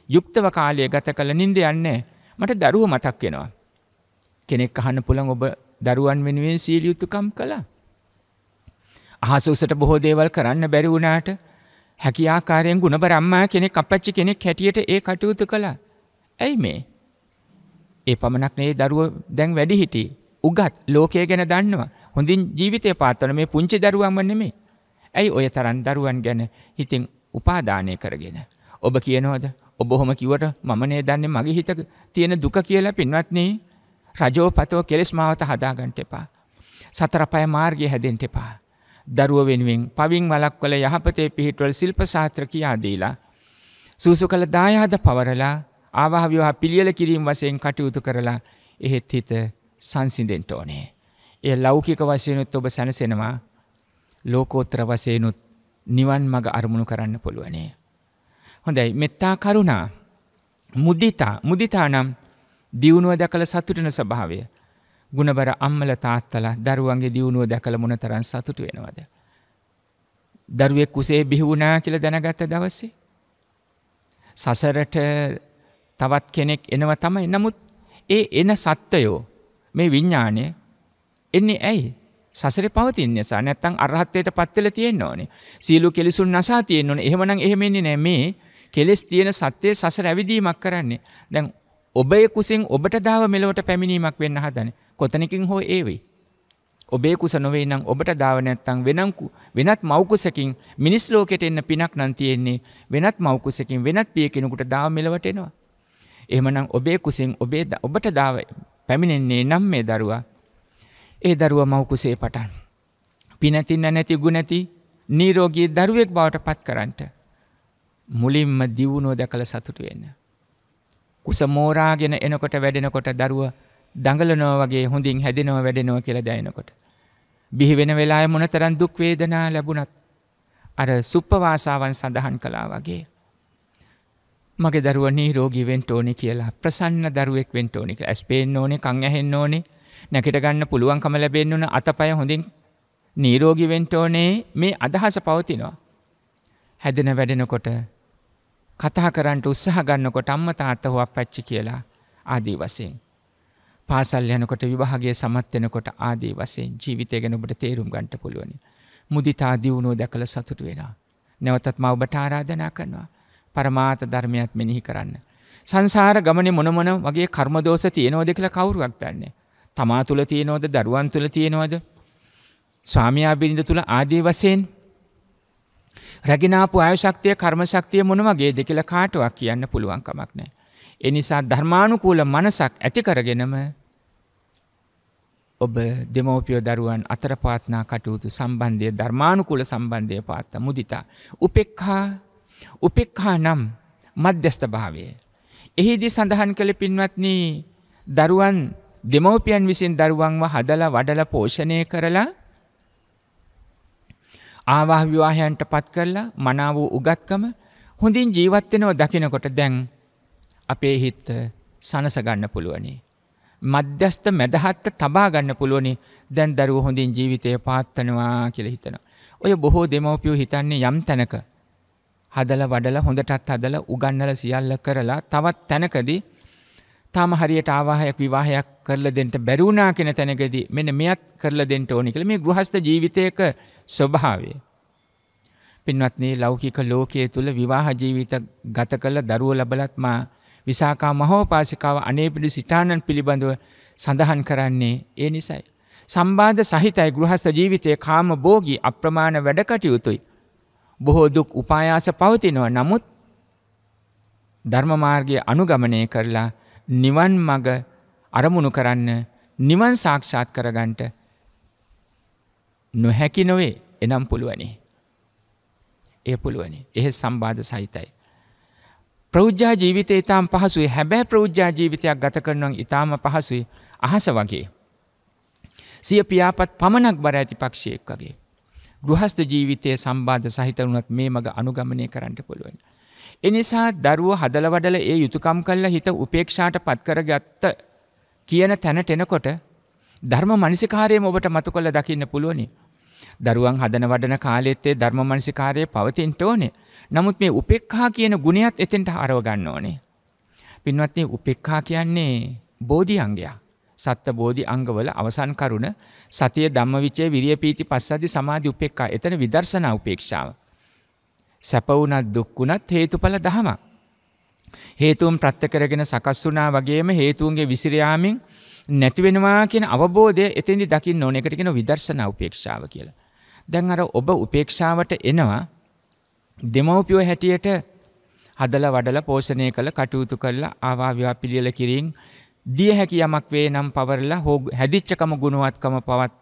යුක්තව කාලය ගත කළ නින්ද යන්නේ මට දරුව මතක් වෙනවා. කෙනෙක් අහන්න පුළන් ඔබ දරුවන් වෙනුවෙන් සීලියයුතුකම් කළා. අහසුසට බොහෝ දේවල් කරන්න බැරි වුණාට හැකියාකාරයෙන් ගුණබරම්මා කෙනෙක් අපච්චි කෙනෙක් හැටියට ඒ කටයුතු කළා. ඇයි මේ? ඒ පමණක් නේ දරුව දැන් වැඩි හිටි. උගත් ලෝකය ගැන දන්නවා. හොඳින් ජීවිතය පාත්තන මේ පුංචි දරුවම නෙමේ. ඇයි ඔය තරන් දරුවන් ගැන හිතින් උපාදානය කරගෙන. ඔබ කියනවද ඔබ හොම කිවට මමනේ දන්නේ මගේ හිතක තියෙන දුක කියලා පින්වත්න්නේ රජෝපතෝ කෙලෙස් මාවත හදාගන්ට එපා. සතරපය මාර්ගය හැදෙන්ට එපා. දරුව වෙනුවෙන් පවින් වලක් වල යහපතේ පිහිටවල් ශිල්ප සාත්‍ර කියාදීලා. සූසු කළ දායාද පවරලා ආවාහවිවා පිළියල කිරීම් වසයෙන් කටයුතු කරලා එහෙත් හිත සංසිදෙන්ට ඕනේ. එය ලෞකික වශයනුත් ඔබ සැනසෙනවා ලෝකෝත්තර වශයෙන්ුත් නිවන් මඟ අරමුණු කරන්න පුළුවනේ. හොඳයි මෙත්තා කරුණා මුදිතා මුදිතා නම් දියුණුව දැකළ සතුටන ස්භාවය ගුණබර අම්මල තාත්තල දරුවන්ගේ දියුණුව දැකළ මොන තරන් සතුට වෙනවද. දරුවෙක් කුසේ බිහිවුනා කියල දැනගත්ත දවස්සේ. සසරට තවත් කෙනෙක් එනව තමයි නමුත් ඒ එන සත්තයෝ මේ විඤ්ඥානය එන්නේ ඇයි සසර පවතින් නිසා නැත්තං අරහත්තයට පත්වෙල තියෙන්න්න ඕනේ සියලු කෙලෙසුන් නසා තියෙන්න්න ඕන එහමන එහෙමෙන්නේ නෑ මේ කෙලෙස් තියෙන සත්‍යය සසර ඇවිදීමක් කරන්නේ දැන් ඔබය කුසින් ඔබට දාව මෙලවට පැමිණීමක් වෙන්න හදන කොතනකින් හෝ ඒවෙයි. ඔබේ කුස නොවේ නම් ඔබට දාව නැත්තං වෙනංකු වෙනත් මෞකුසකින් මිනිස් ලෝකෙට එන්න පිනක් නම් තියෙන්නේ වෙනත් මෞකුසකින් වෙනත් පිය කෙනෙකුට දාව මෙලවට එනවා. එහෙමනම් ඔබේ කුසින් ඔබේ ඔබට දාව පැමිණෙන්නේ නම් මේ දරුවා ඒ දරුව මවකුසේ පටන්. පිනැතින්න නැති ගුණැති නීරෝගී දරුවෙක් බවට පත් කරන්නට. මුලින්ම දියුණෝ දැකළ සතුටු වෙන්න. කුස මෝරාගෙන එනකොට වැඩෙනකොට දරුව දඟලනෝ වගේ හොඳින් හැදෙනව වැඩෙනව කියලා දැයනකොට. බිහි වෙන වෙලා මොනතරන් දුක්වේදනා ලැබුණත් අර සුප්පවාසාවන් සඳහන් කලා වගේ. මගේ දරුව නීරෝගී වෙන්ට ඕනි කියලා ප්‍රසන්න දරුවෙක් වෙන්ට ඕනික ඇස්පේෙන් ඕනේ කං ඇහෙන් ඕනේ නැකිට ගන්න පුළුවන්කම ලැබෙන්න ඕන අතපය හොඳින් නීරෝගී වෙන්න ඕනේ මේ අදහස පවතිනවා. හැදෙන වැඩෙනකොට කතා කරන්නට උත්සාහ ගන්නකොට අම්ම තාත්තා හොවප්පච්චි කියලා ආදී වශයෙන්. පාසල් යනකොට විභාගයේ සමත් වෙනකොට ආදී වශයෙන් ජීවිතය ගැන ඔබට තේරුම් ගන්න පුළුවනි. මුදිතා දියුණුව දැකලා සතුටු වෙනවා. නැවතත් මා ඔබට ආරාධනා කරනවා. පරමාර්ථ ධර්මයක් මෙනෙහි කරන්න. සංසාර ගමනේ මොන මොන වගේ කර්ම දෝෂ තියෙනවද කියලා කවුරුවක් දන්නේ. තමා තුළ තියෙනවද දරුවන් තුළ තියෙනවද ස්වාමයා බිරිඳ තුළ ආදී වසයෙන් රැගෙනාපු අයශක්තිය කර්මශක්තිය මොන වගේ දෙකල කාටවක් කියන්න පුළුවන් කමක් නෑ. එනිසා ධර්මානුකූල මනසක් ඇති කරගෙනම ඔබ දෙමෝපියෝ දරුවන් අතර පාත්නා කටයුතු සම්බන්ධය ධර්මානුකූල සම්බන්ධය පාත්ත මුදිතා. උපෙක්හා උපෙක්හා නම් මධ්‍යස්ථභාවය. එහිදී සඳහන් කළ පින්වත්නී දරුවන් දෙමව්පියන් විසින් දරුවන්ව හදලා වඩලා පෝෂණය කරලා ආවාහ විවාහයන්ට පත් කරලා මනාව වූ උගත්කම හොඳින් ජීවත් වෙනව දකිනකොට දැන් අපේ හිත සනස ගන්න පුළුවනි. මධ්‍යස්ත මැදහත්ත තබා ගන්න පුළුවනි. දැන් දරුවෝ හොඳින් ජීවිතය පාත්වනවා කියලා හිතනවා. ඔය බොහෝ දෙමව්පියෝ හිතන්නේ යම් තැනක හදලා වඩලා හොඳටත් හදලා උගන්නලා සියල්ල කරලා තවත් තැනකදී තාම හරියට ආවාහයක් විවාහයක් කරලා දෙන්න බැරිුණා කෙන තැනකදී මෙන්න මෙයත් කරලා දෙන්න ඕනි කියලා මේ ගෘහස්ත ජීවිතයක ස්වභාවය. පින්වත්නි ලෞකික ලෝකයේ තුල විවාහ ජීවිත ගත කළ දරුව ලබලත් මා විසාකා මහෝපාසිකාව අනේ පිළි සිටානන් පිළිබඳව සඳහන් කරන්නේ ඒ නිසයි. සම්බාධ සහිතයි ගෘහස්ත ජීවිතය කාම බෝගී අප්‍රමාණ වැඩකටයුතුයි. බොහෝ දුක් උපායාස පවතිනව නමුත් ධර්මමාර්ගය අනුගමනය කරලා නිවන් මග අරමුණු කරන්න නිවන් සාක්ෂාත් කරගන්ට නොහැකි නොවේ එනම් පුළුවනි. ඒ පුළුවනි එහෙ සම්බාධ සහිතයි. ප්‍රෞද්ජා ජීවිත ඉතාම් පහසුයි හැබැ ප්‍රෞද්ජා ජීවිතයක් ගත කරනවන් ඉතාම පහසුයි අහස වගේ. සිය පියාපත් පමණක් බර ඇති පක්ෂයෙක් වගේ. ගෘහස්ත ජීවිතය සම්බාධ සහිත වනත් මේ මඟ අනුගමනය කරන්නට පුළුවන්. එනිසා දරුව හදල වඩල ඒ යුතුකම් කල්ල හිත උපේක්ෂාට පත්කර ගත්ත කියන තැනට එනකොට ධර්ම මනසිකාරයම ඔබට මතු කොල්ල දකින්න පුළුවනි. දරුවන් හදන වඩන කාලෙත්තේ ධර්ම මනසිකාරය පවතින්ට ඕනේ. නමුත් මේ උපෙක්හා කියන ගුණයත් එතෙන්ට අරවගන්න ඕනේ. පින්වත්න්නේ උපෙක්හා කියන්නේ බෝධි අංගයක්. සත්ත බෝධි අංගවල අවසන් කරුණ සතිය ධම්ම විචය විරිය පීති පස්සදි සමාධි උපෙක්කා එතන විදර්ශනා උපේක්ෂාව. සැපවුනත් දුක්කුණත් හේතුඵල දහම. හේතුවම් ප්‍රත්්‍යකරගෙන සකස් වනා වගේම හේතුවන්ගේ විසිරයාමින් නැතිවෙනවා කියෙන අවබෝධය එතෙදි දකි නොනෙකටගෙන විදර්ශන උපේක්ෂාව කියලා. දැන් අර ඔබ උපේක්ෂාවට එනවා දෙමවපියෝ හැටියට හදල වඩල පෝෂණය කළ කටයුතු කරලා ආවාව්‍යවා පිළියල කිරින් දිය හැකි යමක් වේ නම් පවරලා හෝ හැදිච්චකම ගුණුවත්කම පවත්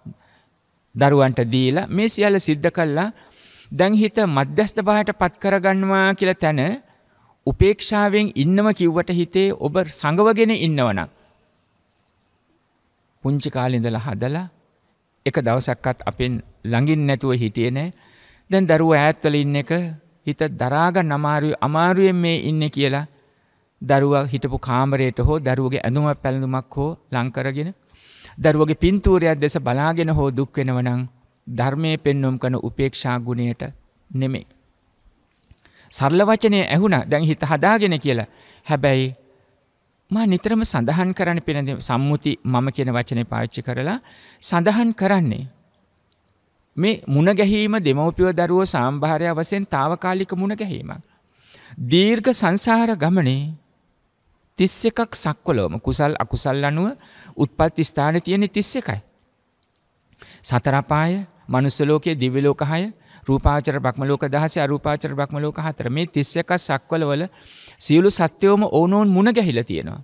දරුවන්ට දීලා මේ සියල්ල සිද්ධ කල්ලා දැන් හිත මධ්‍යස්ථ භාවයට පත් කරගන්නවා කියලා තැන උපේක්ෂාවෙන් ඉන්නම කිව්වට හිතේ ඔබ සංගවගෙන ඉන්නවනම් පුංචි කාලේ ඉඳලා හදලා එක දවසක්වත් අපෙන් ළඟින් නැතුව හිටියේ නෑ. දැන් දරුවා ඈත්වල ඉන්න එක හිත දරාගන්න අමාරුයි අමාරුවෙන් මේ ඉන්නේ කියලා දරුවා හිටපු කාමරයට හෝ දරුවගේ ඇඳුමක් පැළඳුමක් හෝ ලං කරගෙන දරුවගේ පින්තූරයක් දැස බලාගෙන හෝ දුක් වෙනවනම් ධර්මයේ පෙන්වුම් කරන උපේක්ෂා ගුණයට නෙමෙයි. සරල වචනය ඇහුණා දැන් හිත හදාගෙන කියලා. හැබැයි මා නිතරම සඳහන් කරන්න පෙන සම්මුති මම කියන වචනය පාච්චි කරලා සඳහන් කරන්නේ. මේ මුණ ගැහීම දෙමවපියව දරුවෝ සාම්භාරය වසයෙන් තාවකාලික මුණ ගැහීමක්. දීර්ඝ සංසාහර ගමනේ තිස්ස එකක් සක්වලෝම කුසල් අකුසල් අනුව උත්පත් ස්ථාන තියෙන තිස්ස එකයි. සතරපාය මනුස්සලෝකයේ දිවලෝක හය රූපාචර බක්මලෝක දහස අරූපාචර බක්මලෝක හතර මේ තිස්සක සක්වලවල සියලු සත්‍යයෝම ඕනෝන් මුණ ගැහිල තියෙනවා.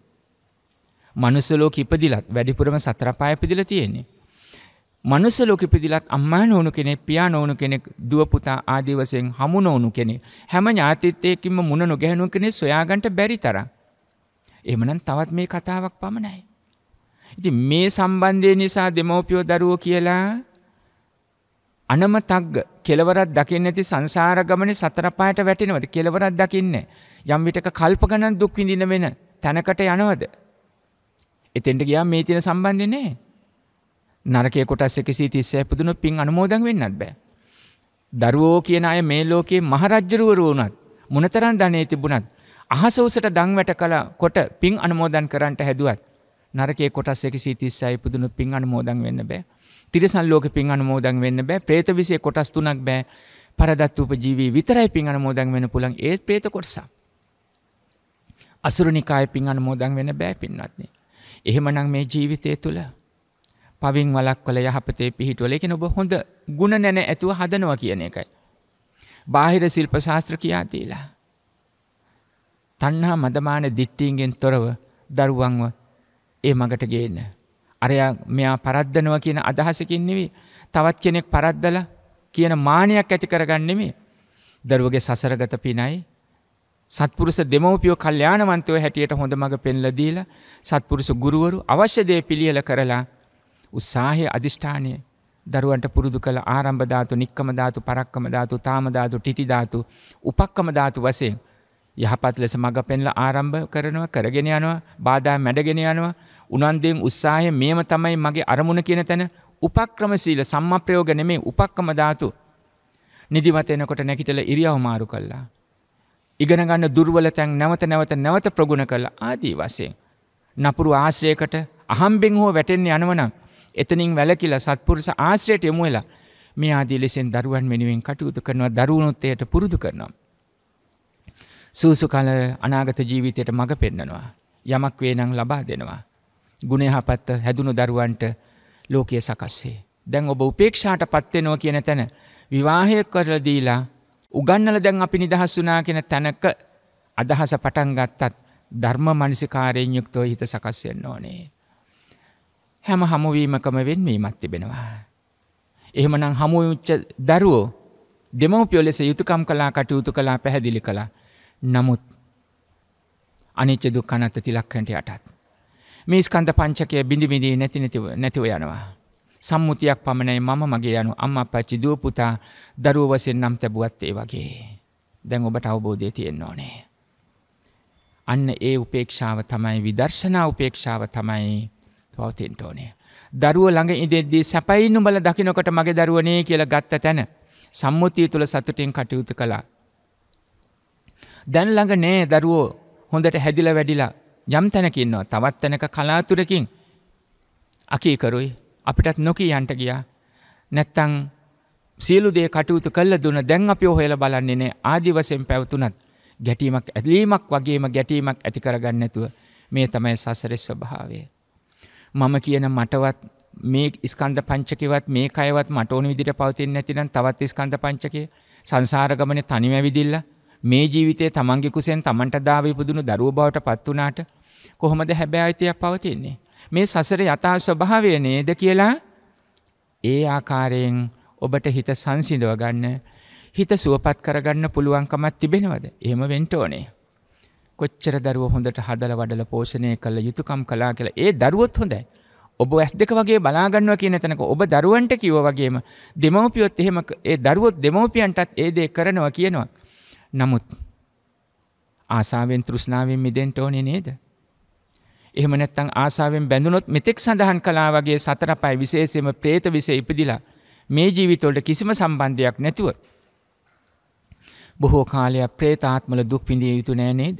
මනුස්සලෝක ඉපදිලත් වැඩිපුරම සතරපාය පිදිල තියෙන්නේ. මනුස්සලෝක ඉපදිලත් අම්මා නොවුණු කෙනෙක් පියා නොවුණු කෙනෙක් දුව පුතා ආදී වශයෙන් හමු නොවුණු කෙනෙක් හැම ඥාතිත්වයකින්ම මුණ නොගැහෙනු කෙනෙක් සොයාගන්න බැරි තරම්. එහෙමනම් තවත් මේ කතාවක් පමණයි. ඉතින් මේ සම්බන්ධය නිසා දෙමව්පියෝ දරුවෝ කියලා අනම තග්ග කෙලවරක් දකින්න ඇති සංසාර ගමනේ සතර පායට වැටෙනවද කෙලවරක් දකින්නේ යම් විටක කල්ප ගණන් දුක් විඳින වෙන තැනකට යනවද එතෙන්ට ගියාම මේ තියෙන සම්බන්ධය නැහැ නරකයේ කොටස් 136 පුදුන පින් අනුමෝදන් වෙන්නත් බෑ දරුවෝ කියන අය මේ ලෝකේ මහරජ්ජරුවරු වුණත් මොනතරම් ධනෙ තිබුණත් අහස උසට දන් වැට කළ කොට පින් අනුමෝදන් කරන්නට හැදුවත් නරකයේ කොටස් 136 පුදුන පින් අනුමෝදන් වෙන්න බෑ තිරිසන් ලෝක පින් අනුමෝදන් වෙන්න බෑ ප්‍රේත විසේ කොටස් තුනක් බෑ පරදත් උප ජීවී විතරයි පින් අනුමෝදන් වෙන පුළන් ඒත් ප්‍රේත කොටසා. අසුරනිකාය පින් අනුමෝදන් වෙන බෑ පින්වත්න්නේ. එහෙමනම් මේ ජීවිතය තුළ පවින් වලක් වල යහපතේ පිහිටුවල එක නොබ හොඳ ගුණ නැන ඇතුව හදනවා කියන එකයි. බාහිර සිල්ප ශාස්ත්‍ර කියා දීලා. තන්හා මදමාන දිට්ටීන්ගෙන් තොරව දරුවන්ව ඒ මඟට ගේන්න. අරයා මෙයා පරද්දනවා කියන අදහසකින් නෙවෙයි තවත් කෙනෙක් පරද්දලා කියන මානයක් ඇති කරගන්නෙමේ දරුවගේ සසරගත පිනයි සත්පුරුෂ දෙමවපියෝ කල්්‍යානවන්තව හැටියට හොඳ මඟ පෙන්ලදීල සත්පුරුෂ ගුරුවරු අවශ්‍යදය පිළියල කරලා උත්සාහය අධිෂ්ඨානය දරුවන්ට පුරුදු කළ ආරම්භධාතු නික්කමධාතු පරක්කමධාතු තාමධාතු ටිතිධාතු උපක්කමධාතු වසයෙන් යහපත් ලෙස මඟ පෙන්ල ආරම්භ කරනවා කරගෙන යනවා බාධා මැඩගෙන යනවා උනන්දයෙන් උත්සාහය මේම තමයි මගේ අරමුණ කියන තැන උපක්‍රම සීල සම්මප්‍රයෝග නෙමේ උපක්කම ධාතු නිදිමත එනකොට නැකිටල ඉරියව් මාරු කළා. ඉගෙන ගන්න දුර්වල තැන් නැවත නැවත නැවත ප්‍රගුණ කළ ආදී වශයෙන්. නපුරු ආශ්‍රයකට අහම්බෙන් හෝ වැටෙන්නේ යනවනම් එතනින් වැලකිලා සත්පුරුෂ ආශ්‍රයට යොමු වෙලා මේ ආදී ලෙසෙන් දරුවන් වෙනුවෙන් කටයුතු කරනවා දරුවනුත් එයට පුරුදු කරනවා. සූසු කල අනාගත ජීවිතයට මඟ පෙන්නනවා. යමක් වේ නම් ලබා දෙනවා. ගුණ යහපත්ත හැදුණු දරුවන්ට ලෝකය සකස්සේ. දැන් ඔබ උපේක්ෂාට පත්වෙනවා කියන තැන විවාහය කරලදීලා උගන්නල දැන් අපි නිදහස් වනා කියෙන තැනක අදහස පටන් ගත්තත් ධර්ම මනසිකාරයෙන් යුක්තව හිත සකස්වෙන්න ඕනේ. හැම හමුවීමකම වෙන්වීමත් තිබෙනවා. එහෙමනම් හමුච්ච දරුවෝ දෙමවපියෝ ලෙස යුතුකම් කලා කටයුතු කලා පැහැදිලි කළ නමුත් අනිච්ච දුක් අනත්ත තිලක්කට යටත්. මේ ස්කන්ධ පංචකය බිඳි බිඳී නැති නැතිව යනවා. සම්මුතියක් පමණයි මම මගේ යනු අම්ම පච්චි දුව පුතා දරුව වසෙන් නම් තැබුවත් ඒ වගේ. දැන් ඔබට අවබෝධය තියෙන්න ඕනේ. අන්න ඒ උපේක්ෂාව තමයි විදර්ශනා උපේක්ෂාව තමයි පවතින්ට ඕනේ. දරුව ළඟ ඉදෙද්දී සැපයින් උඹල දකිනකොට මගේ දරුවනේ කියලා ගත්ත තැන සම්මුතිය තුළ සතුටින් කටයුතු කළා. දැන් ළඟ නෑ දරුවෝ හොඳට හැදිල වැඩිලා යම් තැනකින්නවා තවත් තැනක කලාතුරකින් අකීකරුයි අපිටත් නොකී යන්ට ගියා නැත්තං සීලුදේ කටයුතු කල්ල දුන දැන් අපි ඔහොල බලන්නේ නෑ ආදිවසයෙන් පැවතුනත් ගැටීමක් ඇලීමක් වගේම ගැටීමක් ඇතිකරගන්නැතුව මේ තමයි සසර ස්වභාවය. මම කියන මටවත් මේ ස්කන්ධ පංචකවත් මේ කයවත් මටඕන විදිට පවතින් නැතිනම් තවත් ස්කන්ධ පංචකය සංසාරගමන තනිම විදිල්ලා මේ ජීවිතයේ තමන්ගේ කුසෙන් තමන්ට දාව ඉපදුණු දරුවෝ බවට පත් වුණාට කොහොමද හැබෑයිතියක් පවතින්නේ. මේ සසර යථා ස්වභාවය නේද කියලා ඒ ආකාරයෙන් ඔබට හිත සංසිඳව ගන්න හිත සුවපත් කරගන්න පුළුවන්කමත් තිබෙනවද එහෙම වෙන්ට ඕනේ. කොච්චර දරුව හොඳට හදල වඩල පෝෂණය කළ යුතුකම් කලා කියලා ඒ දරුවොත් හොඳයි. ඔබ ඇස් දෙක වගේ බලාගන්නවා කියන තැනක ඔබ දරුවන්ට කිව වගේම දෙමවපියොත් එහෙම ඒ දරුවොත් දෙමවපියන්ටත් ඒ දේ කරනවා කියනවා. නමුත් ආසාාවෙන් තෘෂ්ණාවෙන් මිදෙන්ට ඕනේ නේද. එහෙම නැත්තං ආසාාවෙන් බැඳුනොත් මෙතෙක් සඳහන් කලා වගේ සතරපයි විශේෂම ප්‍රේත විස ඉපදිලා මේ ජීවිතොලට කිසිම සම්බන්ධයක් නැතුව. බොහෝ කාලයක් ප්‍රේතාත්මල දුක් පිඳිය යුතු නෑ නේද.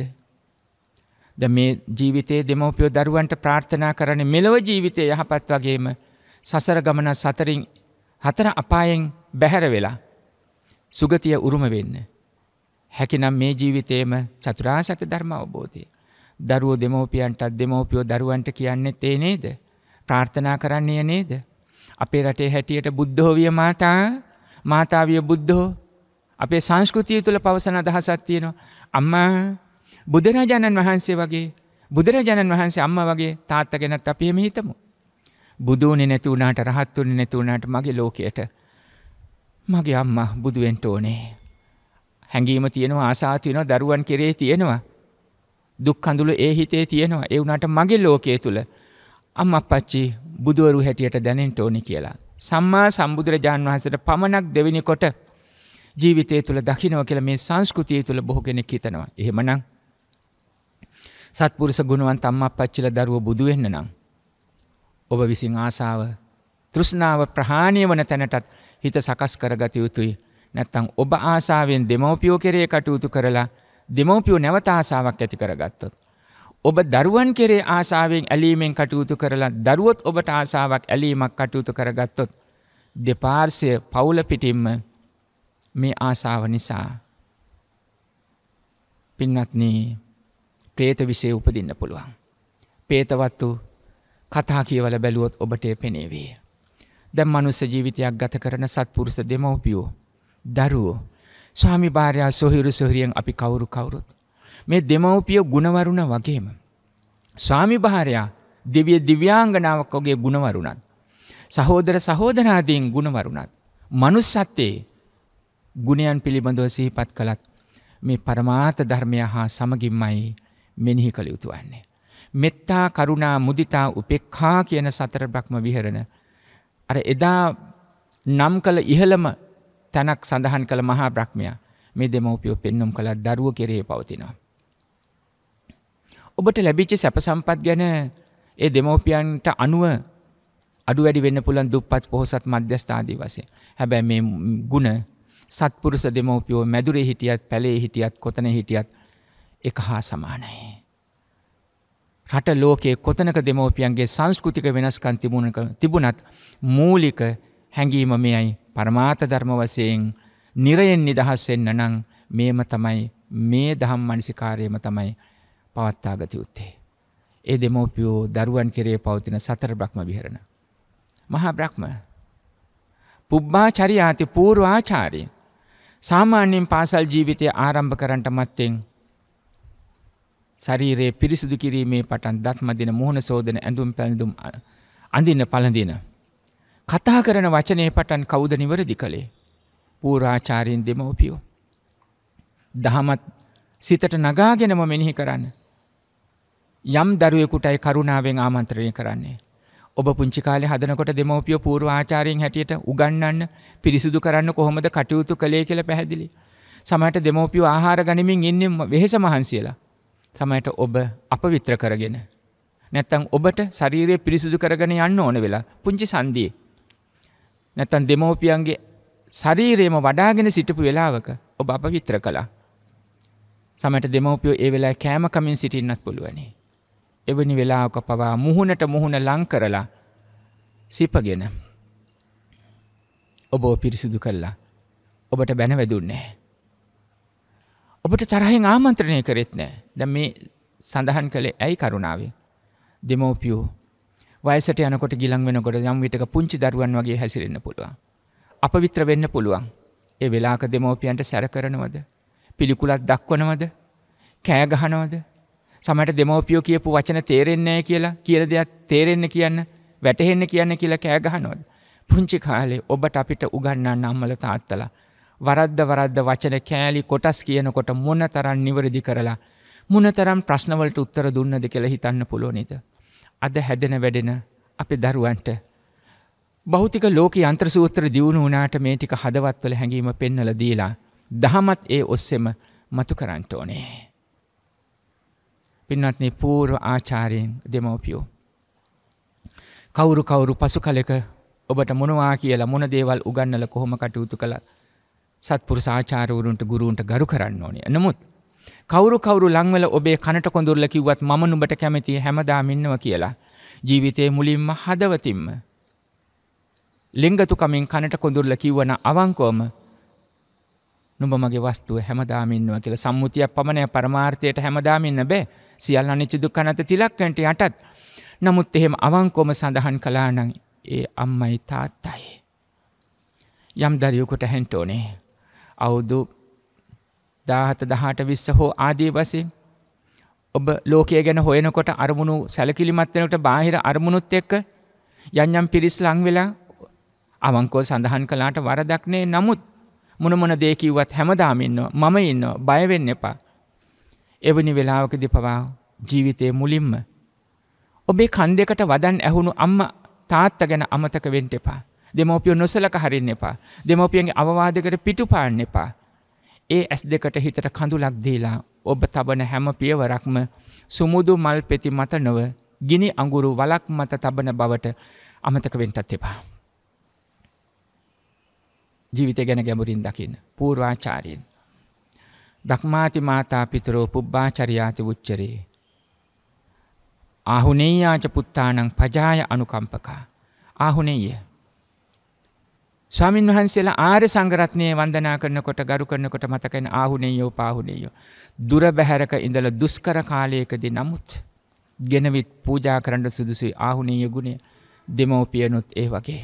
ද මේ ජීවිතයේ දෙමවපියෝ දරුවන්ට ප්‍රාර්ථනා කරන මෙලොව ජීවිතය යහපත් වගේම සසර ගමන සතරින් හතර අපායෙන් බැහැර වෙලා සුගතිය උරුම වෙන්න. හැකිනම් මේ ජීවිතේම චතුරාර්ය සත්‍ය ධර්ම අවබෝධය. දරුවෝ දෙමව්පියන්ටත් දෙමව්පියෝ දරුවන්ට කියන්නේ තේ නේද? ප්‍රාර්ථනා කරන්නේ නේද? අපේ රටේ හැටියට බුද්ධෝ විය මාතා, මාතාවිය බුද්ධෝ. අපේ සංස්කෘතිය තුළ පවසන අදහසක් තියෙනවා. අම්මා බුදුරජාණන් වහන්සේ වගේ බුදුරජාණන් වහන්සේ අම්මා වගේ තාත්තා ගැනත් අපි එහෙම හිතමු. බුදු වුණේ නැති වුණාට රහත් වුණේ නැති වුණාට මගේ ලෝකයට මගේ අම්මා බුදු වෙන්න ඕනේ. හැඟීම තියෙනවා ආසා තියෙනවා දරුවන් කෙරේ තියෙනවා. දුක් කඳුළු ඒ හිතේ තියෙනවා. ඒ වුණාට මගේ ලෝකයේ තුල අම්මා අප්පච්චි බුදවරු හැටියට දැනෙන්න ඕනි කියලා. සම්මා සම්බුදුරජාන් වහන්සේට පමණක් දෙවෙනි කොට ජීවිතය තුළ දකින්නවා කියලා මේ සංස්කෘතිය තුළ බොහෝ කෙනෙක් හිතනවා. එහෙමනම් සත්පුරුෂ ගුණවන්ත අම්මා අප්පච්චිලා දරුවෝ බුදු වෙන්න නම් ඔබ විසින් ආසාව තෘෂ්ණාව ප්‍රහාණය වන තැනටත් හිත සකස් කරගත යුතුයි. නැත්තං ඔබ ආසාාවෙන් දෙමවපියෝ කෙරේ කටයුතු කරලා දෙමවපියෝ නැවත ආසාාවක් ඇති කරගත්තොත්. ඔබ දරුවන් කෙරේ ආසාාවෙන් ඇලීමෙන් කටයුතු කරලා දරුවොත් ඔබට ආසාාවක් ඇලීමක් කටයුතු කරගත්තොත්. දෙපාර්සය පවුල පිටිම්ම මේ ආසාව නිසා. පින්නත්නී ප්‍රේත විසේ උපදින්න පුළුවන්. පේතවත්තු කතා කියවල බැලුවොත් ඔබට පෙනේවේ. දැම් මනුස්ස ජීවිතයක් ගත කරන සත්පුරුස දෙමවපියෝ දරුවෝ. ස්වාමි භාරයා සොහිරු සොහිරියෙන් අපි කවුරු කවුරුත්. මේ දෙමව්පිය ගුණවරුණ වගේම. ස්වාමි භාරයා දෙවිය දිව්‍යාංගනාවක් ඔගේ ගුණවරුණත්. සහෝදර සහෝදනාදීන් ගුණවරුණත්. මනුස්සත්තේ ගුණයන් පිළිබඳව සිහිපත් කළත් මේ පරමාත ධර්මය හා සමගින්මයි මෙනිහි කළ යුතු වන්නේ. මෙත්තා කරුණා මුදිතා උපෙක්හා කියන සතර බ්‍රක්්ම විහරණ. අර එදා නම් කළ ඉහළම තැනක් සඳහන් කළ මහා බ්‍රහ්මයා මේ දෙමව්පියෝ පෙන්눔 කළ දරුව කෙරෙහි පවතිනවා. ඔබට ලැබිච්ච සැප සම්පත් ගැන ඒ දෙමව්පියන්ට අනුව අඩු වැඩි වෙන්න පුළුවන් දුප්පත් පොහොසත් මධ්‍යස්ථාදී වශයෙන්. හැබැයි මේ ಗುಣ සත්පුරුෂ දෙමව්පියෝ මැදුරේ හිටියත්, පැලේ හිටියත්, කොතන හිටියත් එක හා සමානයි. රට ලෝකයේ කොතනක දෙමව්පියන්ගේ සංස්කෘතික වෙනස්කම් තිබුණක තිබුණත් මූලික හැඟීම මෙයයි පරමාත ධර්ම වසයෙන් නිරයෙන් නිදහස්සෙන්න්න නං මේම තමයි මේ දහම් මනසිකාරයම තමයි පවත්තාගති උත්තේ. ඒ දෙමෝපියෝ දරුවන් කෙරේ පවතින සතර බ්‍රහ්ම විහරණ. මහා බ්‍රහ්ම පුබ්බා චරියාති පූර්වාචාරී සාමාන්‍යයෙන් පාසල් ජීවිතය ආරම්භ කරන්නට මත්තෙන් ශරීරයේ පිරිසිදු කිරීමේ පටන් දත්මදින මුහුණ සෝදන ඇඳුම් පැළඳුම් අඳින්න පළඳින කතා කරන වචනය පටන් කවුද නිවරදි කළේ පූරාචාරයෙන් දෙමවපියෝ. දහමත් සිතට නගාගෙනම මෙනෙහි කරන්න. යම් දරුවෙකුටයි කරුණාවෙන් ආමන්ත්‍රණය කරන්නේ. ඔබ පුංචි කාලේ හදනකොට දෙමවපිය පූර්වාචාරයෙන් හැටියට උගන්වන්න පිරිසිදු කරන්න කොහොමද කටයුතු කළේ කියලා පැහැදිලි. සමහරට දෙමව්පියෝ ආහාර ගනිමින් ඉන්නේ වෙහෙස මහන්සියලා. සමහරට ඔබ අපවිත්‍ර කරගෙන නැත්තම් ඔබට ශරීරය පිරිසිදු කරගෙන යන්න ඕන වෙලා පුංචි සංදියේ නැතන් දෙමෝපියන්ගේ ශරීරයම වඩාගෙන සිටපු වෙලාවක ඔබ අප විත්‍ර කළා. සමට දෙමෝපියෝ ඒ වෙලා කෑමකමින් සිටින්නත් පුළුවනේ. එවැනි වෙලාවක පවා මුහුණට මුහුණ ලංකරලා සිපගෙන ඔබ පිරිසිදු කල්ලා ඔබට බැනවැදුන්නේ. ඔබට තරහෙන් ආමන්ත්‍රණය කරෙත් නෑ දැ මේ සඳහන් කළේ ඇයි කරුණාවේ දෙමෝපියෝ වයසට යනකොට ගිලන් වෙනකොට යම් විටක පුංචි දරුවන් වගේ හැසිරෙන්න පුළුවන්. අප විත්‍ර වෙන්න පුළුවන්. ඒ වෙලාක දෙමෝපියන්ට සැර කරනවද. පිළිකුලත් දක්වනවද. කෑගහනවද. සමට දෙමෝපියෝ කියපු වචන තේරෙන්නේ කියලා කියල දෙයක් තේරෙන්න කියන්න වැටහෙන්න කියන්න කියලා කෑගහනවද. පුංචි කාලේ ඔබට අපිට උගන්නන්න අම්මල තාත්තලා. වරද්ද වරද්ද වචන කෑලි කොටස් කියනකොට මොන තරන් නිවරදි කරලා. මුණතරම් ප්‍රශ්නවලට උත්තර දුන්නද කෙළ හිතන්න පුළුවනිද. අද හැදෙන වැඩෙන අපේ දරුවන්ට බෞතික ලෝක අන්ත්‍රසූත්‍ර දියුණු වනාට මේ ටික හදවත්වල හැඟීම පෙන්නල දීලා දහමත් ඒ ඔස්සෙම මතු කරන්නට ඕනේ. පින්නත්නේ පූර්ව ආචාරයෙන් දෙමවපියෝ. කවුරු කවුරු පසු කලෙක ඔබට මොනවා කියලා මොන දේවල් උගන්නල කොහොම කටයුතු කළ සත්පුරු සාචාරවරුන්ට ගුරුන්ට ගරු කරන්න ඕනේ. නමුත් කවුරු කවුරු ලංවල ඔබේ කනට කොඳුරල කිව්වත් මම නුඹට කැමති හැමදාම ඉන්නවා කියලා. ජීවිතේ මුලින්ම හදවතින්ම ලිංගතුකමින් කනට කොඳුරල කිව්වන අවංකවම නුඹ මගේ වස්තුව හැමදාම ඉන්නවා කියලා සම්මුතියක් පමණය පරමාර්ථයට හැමදාම ඉන්න බෑ. සියල් අනිච්ච දුක්ඛ නැත තිලක්කන්ට යටත්. නමුත් එහෙම අවංකවම සඳහන් කළා නම් ඒ අම්මයි තාත්තයි. යම් දරියෙකුට හෙන්ට ඕනේ. අවුරුදු දාහත දහට විස්ස හෝ ආදී වසි ඔබ ලෝකය ගැන හොයනකොට අරමුණු සැලකිලිමත්වනට බාහිර අරමුණුත් එක්ක යන්යම් පිරිස් ලංවෙලා අවංකෝ සඳහන් කලාට වරදක්නේ නමුත් මොනමොන දේකිව්වත් හැමදාමින්න මම ඉන්න බයවෙන්න එපා. එවනි වෙලාවකදි පවා ජීවිතය මුලින්ම. ඔබේ කන් දෙකට වදන් ඇහුණු අම්ම තාත්ත ගැන අමතක වෙන්ට එපා. දෙමෝපියෝ නොසලක හරින්න එපා. දෙමෝපියන්ගේ අවවාදකට පිටුපාන්න එපා. ඒ ඇස් දෙකට හිතට කඳුලක් දීලා ඔබ තබන හැම පියවරක්ම සුමුදු මල් පෙති මත නොව ගිනි අඟුරු වලක් මත තබන බවට අමතක වෙන්ටත් එපා. ජීවිතය ගැන ගැඹුරින් දකින්න පූර්වාචාරයෙන්. බ්‍රහ්මාති මාතා පිතරෝ පුබ්බාචරියාති උච්චරේ. ආහුනේයාච පුත්තානං පජාය අනුකම්පකා. ආහුනේය ස්වාමින් වහන්සේලා ආර සංගරත්නය වන්දනා කරනකොට ගරු කරනකොට මතකෙන ආහුනේයෝ පාහුනේයෝ. දුර බැහැරක ඉඳල දුස්කර කාලයකදී නමුත් ගෙනවිත් පූජා කරන්න සුදුසුයි ආහුනේය ගුණේ දෙමවපියනුත් ඒ වගේ.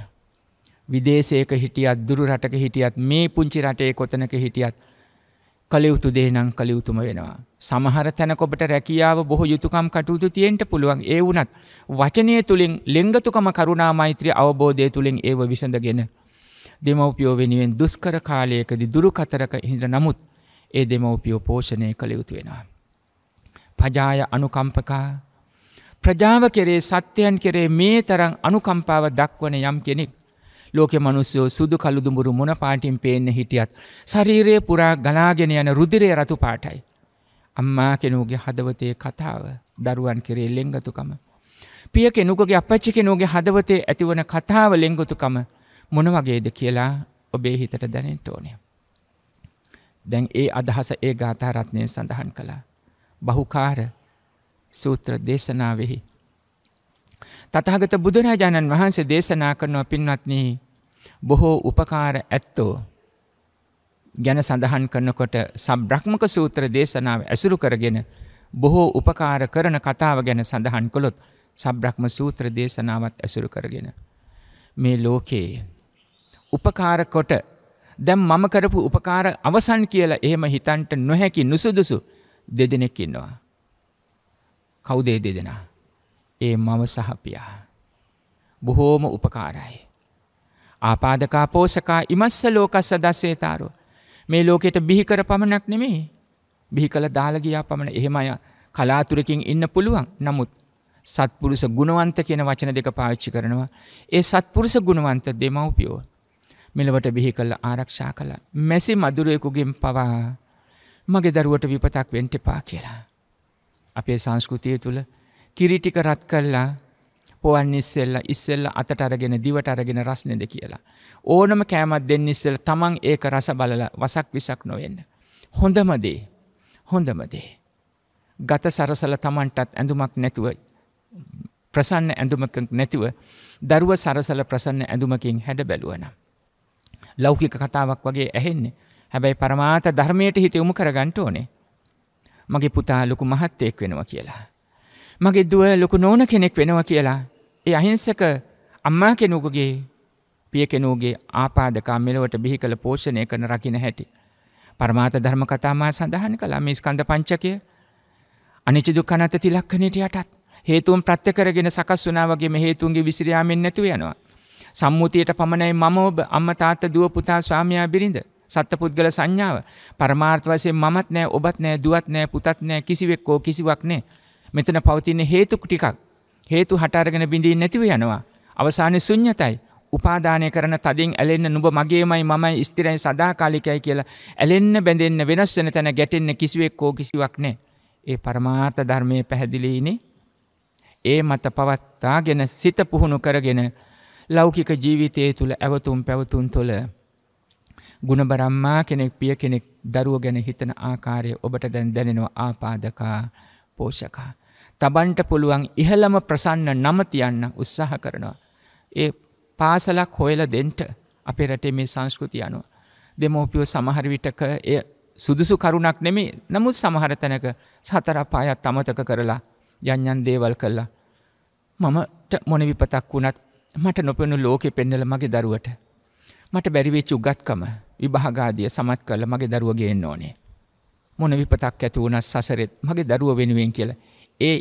විදේශයක හිටියත් දුරු රටක හිටියත් මේ පුංචි රටේ කොතනක හිටියත් කළයුතු දේනම් කළයුතුම වෙනවා. සමහර තැනකොබට රැකියාව බොහෝ යුතුකම් කටයුතු තියෙන්ට පුළුවන් ඒ වුනත් වචනය තුළින් ලෙංගතුකම කරුණා මෛත්‍රී අවබෝධය තුළින් ඒව විසඳගෙන දෙමව්පියෝ වෙනුවෙන් දුස්කර කාලයකදි දුරු කතරක හිඳ නමුත් ඒ දෙමව්පියෝ පෝෂණය කළ යුතු වෙනවා. පජාය අනුකම්පකා ප්‍රජාව කෙරේ සත්‍යයන් කෙරේ මේ තරං අනුකම්පාව දක්වන යම් කෙනෙක් ලෝක මනුස්සයෝ සුදු කළුදුමුරු මොන පාටින් පේන්න හිටියත් ශරීරය පුරා ගලාගෙන යන රුදිරය රතු පාටයි. අම්මා කෙනුගේ හදවතේ කතාව දරුවන් කෙරේ ලෙංගතුකම. පිය කෙනුකගේ අපච්චි කෙනුගේ හදවතේ ඇතිවන කතාව ලෙංගතුකම මොන වගේද කියලා ඔබේ හිතට දැනෙන්ට ඕනය. දැන් ඒ අදහස ඒ ගාථාරත්නය සඳහන් කළා. බහුකාර සූත්‍ර දේශනාවෙහි. තතහගත බුදුරජාණන් වහන්සේ දේශනා කරනව පින්වත්නී බොහෝ උපකාර ඇත්තෝ ගැන සඳහන් කරනකොට සබ්‍රක්්මක සූත්‍ර දේශනාව ඇසුරු කරගෙන බොහෝ උපකාර කරන කතාව ගැන සඳහන් කොළොත් සබ්‍රක්්ම සූත්‍ර දේශනාවත් ඇසුරු කරගෙන. මේ ලෝකයේ උපකාර කොට දැම් මම කරපු උපකාර අවසන් කියලා එහෙම හිතන්ට නොහැකි නුසුදුසු දෙදෙනෙක් ඉන්නවා. කවුදේ දෙදෙනා. ඒ මම සහපියා. බොහෝම උපකාරයි. ආපාදකා පෝසකා ඉමස්ස ලෝකස්ස දස්සේතාරු. මේ ලෝකෙට බිහිකර පමණක් නෙමේ. බිහි කළ දාලගයා පමණ එහෙම අය කලාතුරකින් ඉන්න පුළුවන් නමුත් සත්පුරුස ගුණවන්ත කියන වචන දෙක පාච්චි කරනවා. ඒ සත්පුරුස ගුණවන්ත දෙමව්පියෝ මෙලවට බිහි කල්ල ආරක්ෂා කළ මැසි මදුරයකුගෙන් පවා මගේ දරුවට විපතක් වෙන්ටපා කියලා. අපේ සංස්කෘතිය තුළ කිරිටික රත් කල්ලා පොවන් ඉස්සෙල්ල ඉස්සෙල්ල අතට අරගෙන දිවට අරගෙන රස්නෙද කියලා. ඕනම කෑමත් දෙන්න ඉස්සෙල් තමන් ඒක රස බලල වසක් විසක් නොවෙන්න. හොඳමදේ හොඳමදේ. ගත සරසල තමන්ටත් ඇඳුමක් නැතුව ප්‍රසන්න ඇඳුමක නැතිව දරුව සරසල ප්‍රසන්න ඇඳුමකින් හැඩ බැලුවනම්. ලෞකික කතාවක් වගේ ඇහෙන්නේ. හැබැයි පරමාත ධර්මයට හිත යොමු කරගන්න ඕනේ. මගේ පුතා ලොකු මහත්තයෙක් වෙනවා කියලා. මගේ දුව ලොකු නෝන කෙනෙක් වෙනවා කියලා. ඒ අහිංසක අම්මා කෙනෙකුගේ පිය කෙනෙකුගේ ආපාදකා මෙලොවට බිහි කළ පෝෂණය කරන රකින්න හැටි. පරමාත ධර්ම කතා මා සඳහන් කළා මේ ස්කන්ධ පංචකය. අනිච්ච දුක්ඛ අනාත්ම තිලක්ෂණයට යටත් හේතුන් ප්‍රත්‍ය කරගෙන සකස් වුණා වගේම හේතුන්ගේ විසිරයාමෙන් නැතුව යනවා. සම්මුතියට පමණයි මම ඔබ අම්ම තාත්ත දුව පුතා ස්වාමයා බිරිඳ සත්ත පුද්ගල සංඥාව පරමාර්ථ වශයෙන් මමත් නෑ ඔබත් නෑ දුවත් නෑ පුතත් නෑ කිසිවෙක් ඕ කිසිවක් නෑ මෙතන පවතින හේතු ටිකක් හේතු හටාරගෙන බිඳී නැතිව යනවා අවසානයේ ශුන්්‍යතයි උපාදානය කරන තදින් ඇලෙන්න නුඹ මගේමයි මමයි ස්ථිරයි සදාකාලිකයි කියලා ඇලෙන්න බැඳෙන්න වෙනස් වෙන තැන ගැටෙන්න කිසිවෙක් ඕ කිසිවක් නෑ ඒ පරමාර්ථ ධර්මයේ පැහැදිලිනේ ඒ මත පවත්තාගෙන සිත පුහුණු කරගෙන ලෞකික ජීවිතයේ තුළ ඇවතුම් පැවතුන් තුළ ගුණබරම්මා කෙනෙක් පිය කෙනෙක් දරුව ගැන හිතන ආකාරය ඔබට දැන් දැනෙනවා ආපාදකා පෝෂකා. තබන්ට පුළුවන් ඉහළම ප්‍රසන්න නම තියන්න උත්සාහ කරනවා. ඒ පාසලක් හොයල දෙන්ට අපේ රටේ මේ සංස්කෘති අනුව. දෙමෝපියෝ සමහරවිටක එය සුදුසු කරුණක් නෙමේ නමුත් සමහරතැනක සතර පායත් අමතක කරලා යන්යන් දේවල් කල්ලා. මමට මොන විපතක් වුණත් මට නොපෙනු ලෝකෙ පෙන්නල මගේ දරුවට. මට බැරිවෙච්ච උගත්කම විභාගාදිය සමත් කල මගේ දරුවගේෙන් ඕනේ. මොන විපතක් ඇති වුණත් සසරෙත් මගේ දරුව වෙනුවෙන් කියල. ඒ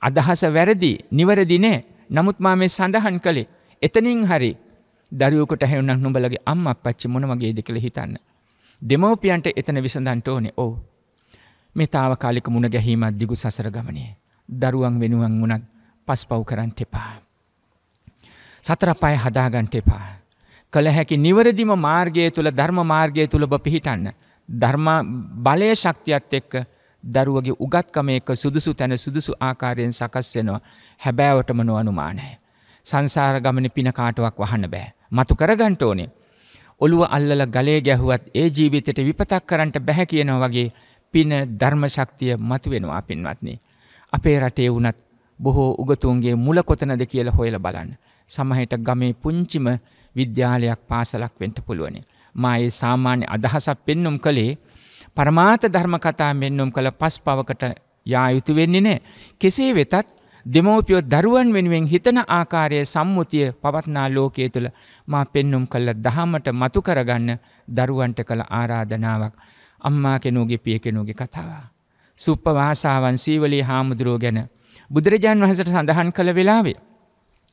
අදහස වැරදි නිවරදිනේ නමුත් මා මේ සඳහන් කළේ එතනින් හරි දරුවකට හැවුණක් නුඹලගේ අම්ම පච්චි මොන වගේද කළ හිතන්න. දෙමවපියන්ට එතන විසඳන්ට ඕනේ ඕ. මේ තාව කාලික මුණ ගැහීමත් දිගු සසර ගමනේ. දරුවන් වෙනුවන් වුණත් පස් පව් කරන්න එපා. සතර පය හදාගන්ට එපා. කළ හැකි නිවරදිම මාර්ගය තුළ ධර්ම මාර්ගය තුළ බ පිහිටන්න. ධර්ම බලය ශක්තියත් එක්ක දරුවගේ උගත්කම එක්ක සුදුසු තැන සුදුසු ආකාරයෙන් සකස්වෙනවා හැබෑවටම නොවනුමානය. සංසාර ගමන පිනකාටුවක් වහන්න බෑ. මතු කරගන්ට ඕනේ. ඔළුව අල්ලල ගලේ ගැහුවත් ඒ ජීවිතයට විපතක් කරන්නට බැහැ කියනවා වගේ පින ධර්මශක්තිය මතුවෙනවා පින්වත්න්නේ. අපේ රටේ වුනත් බොහෝ උගතුන්ගේ මුල කොතනද කියල හොයල බලන්න. සමහට ගමේ පුංචිම විද්‍යාලයක් පාසලක් වෙන්ට පුළුවනි. මායේ සාමාන්‍ය අදහසක් පෙන්නුම් කළේ පරමාත ධර්මකතා මෙන්නුම් කළ පස් පවකට යා යුතු වෙන්නේ නෑ. කෙසේ වෙතත් දෙමෝපියෝ දරුවන් වෙනුවෙන් හිතන ආකාරය සම්මුතිය පවත්නා ලෝකයේ තුළ මා පෙන්නුම් කළ දහමට මතු කරගන්න දරුවන්ට කළ ආරාධනාවක් අම්මා කෙනූගේ පිය කෙනූගේ කතාව. සුප්පවාසාවන් සීවලී හාමුදුරුවෝ ගැන බුදුරජාන් වහසට සඳහන් කළ වෙලාවේ.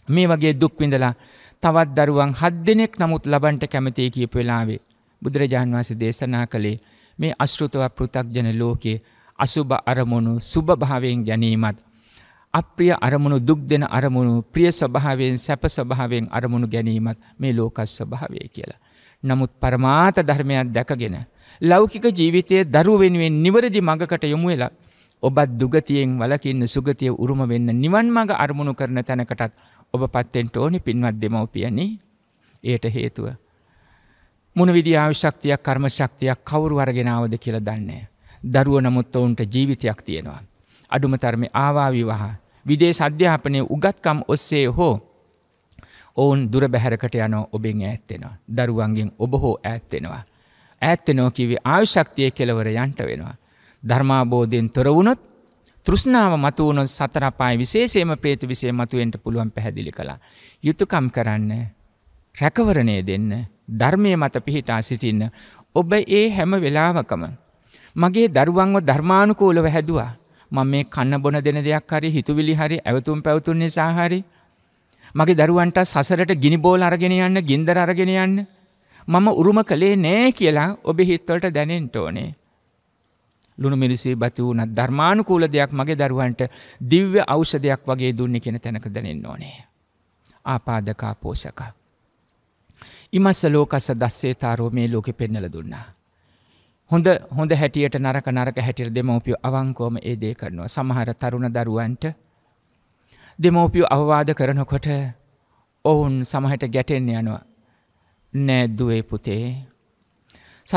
මේ වගේ දුක් විඳලා තවත් දරුවන් 7 දෙනෙක් නමුත් ලබන්ට කැමතියි කියපු වෙලාවේ බුදුරජාන් වහන්සේ දේශනා කළේ මේ අශෘතව පෘ탁ජන ලෝකයේ අසුබ අරමුණු සුබ භාවයෙන් ගැනීමත් අප්‍රිය අරමුණු දුක් දෙන අරමුණු ප්‍රිය ස්වභාවයෙන් සැප ස්වභාවයෙන් අරමුණු ගැනීමත් මේ ලෝකස් ස්වභාවය කියලා. නමුත් පරමාත ධර්මයක් දැකගෙන ලෞකික ජීවිතයේ දරුව වෙනුවෙන් නිවැරදි මඟකට යොමු වෙලා ඔබත් දුගතියෙන් වලකින්න සුගතිය උරුම වෙන්න නිවන් මඟ අරමුණු කරන තැනකටත් ඔබ පත්තෙන්ට ඕනි පින්වත් දෙමවපියනි ඒයට හේතුව. මුණ විදි ආවිශක්තියක් කර්ම ශක්තියක් කවුරු වරගෙනාවද කියල දන්නේ. දරුව නමුත් ඔවුන්ට ජීවිතයක් තියෙනවා. අඩුම තර්ම ආවාවිවාහ විදේ සධ්‍යාපනය උගත්කම් ඔස්සේ හෝ ඔවුන් දුර බැහැරකට යනෝ ඔබෙන් ඇත්තෙනවා. දරුවන්ගෙන් ඔබ හෝ ඇත්තෙනවා. ඇත්තෙනෝ කිවේ ආවිශක්තිය කෙලවර යන්ට වෙනවා. ධර්මාබෝධයෙන් තොරවුණොත් තෘෂ්ණාව මතුවුණොත් සතර අපාය විශේෂයෙන්ම പ്രേත විශේෂ මතුවෙන්න පුළුවන් පැහැදිලි කළා. යුතුයකම් කරන්න, රැකවරණය දෙන්න, ධර්මයේ මත පිහිටා සිටින්න ඔබ ඒ හැම වෙලාවකම මගේ දරුවන්ව ධර්මානුකූලව හැදුවා. මම මේ කන්න බොන දෙන දෙයක් හරි හිතුවිලි හරි ඇවතුම් පැවතුම් නිසා හරි මගේ දරුවන්ට සසරට ගිනි බෝල අරගෙන යන්න, ගින්දර අරගෙන යන්න මම උරුම කළේ නෑ කියලා ඔබ හිත්වලට දැනෙන්න ඕනේ. ලුණු මිරිසේ බති වූනත් ධර්මානුකූල දෙයක් මගේ දරුවන්ට දිව්‍ය ඖෂධයක් වගේ දුන්න කෙන තැනක දැනෙන්න ඕනේ. ආපාදකා පෝෂක. ඉමස්ස ලෝකස දස්සේ තාරෝ මේ ලෝකෙ පෙන්නල දුන්නා. හොඳ හොඳ හැටියට නරක නරක හැටියට දෙමෝපිය අවංකෝම ඒ දේ කරනවා සමහර තරුණ දරුවන්ට දෙමෝපියෝ අවවාද කරනකොට ඔවුන් සමහට ගැටෙන් යනවා නෑද්දුවේ පුතේ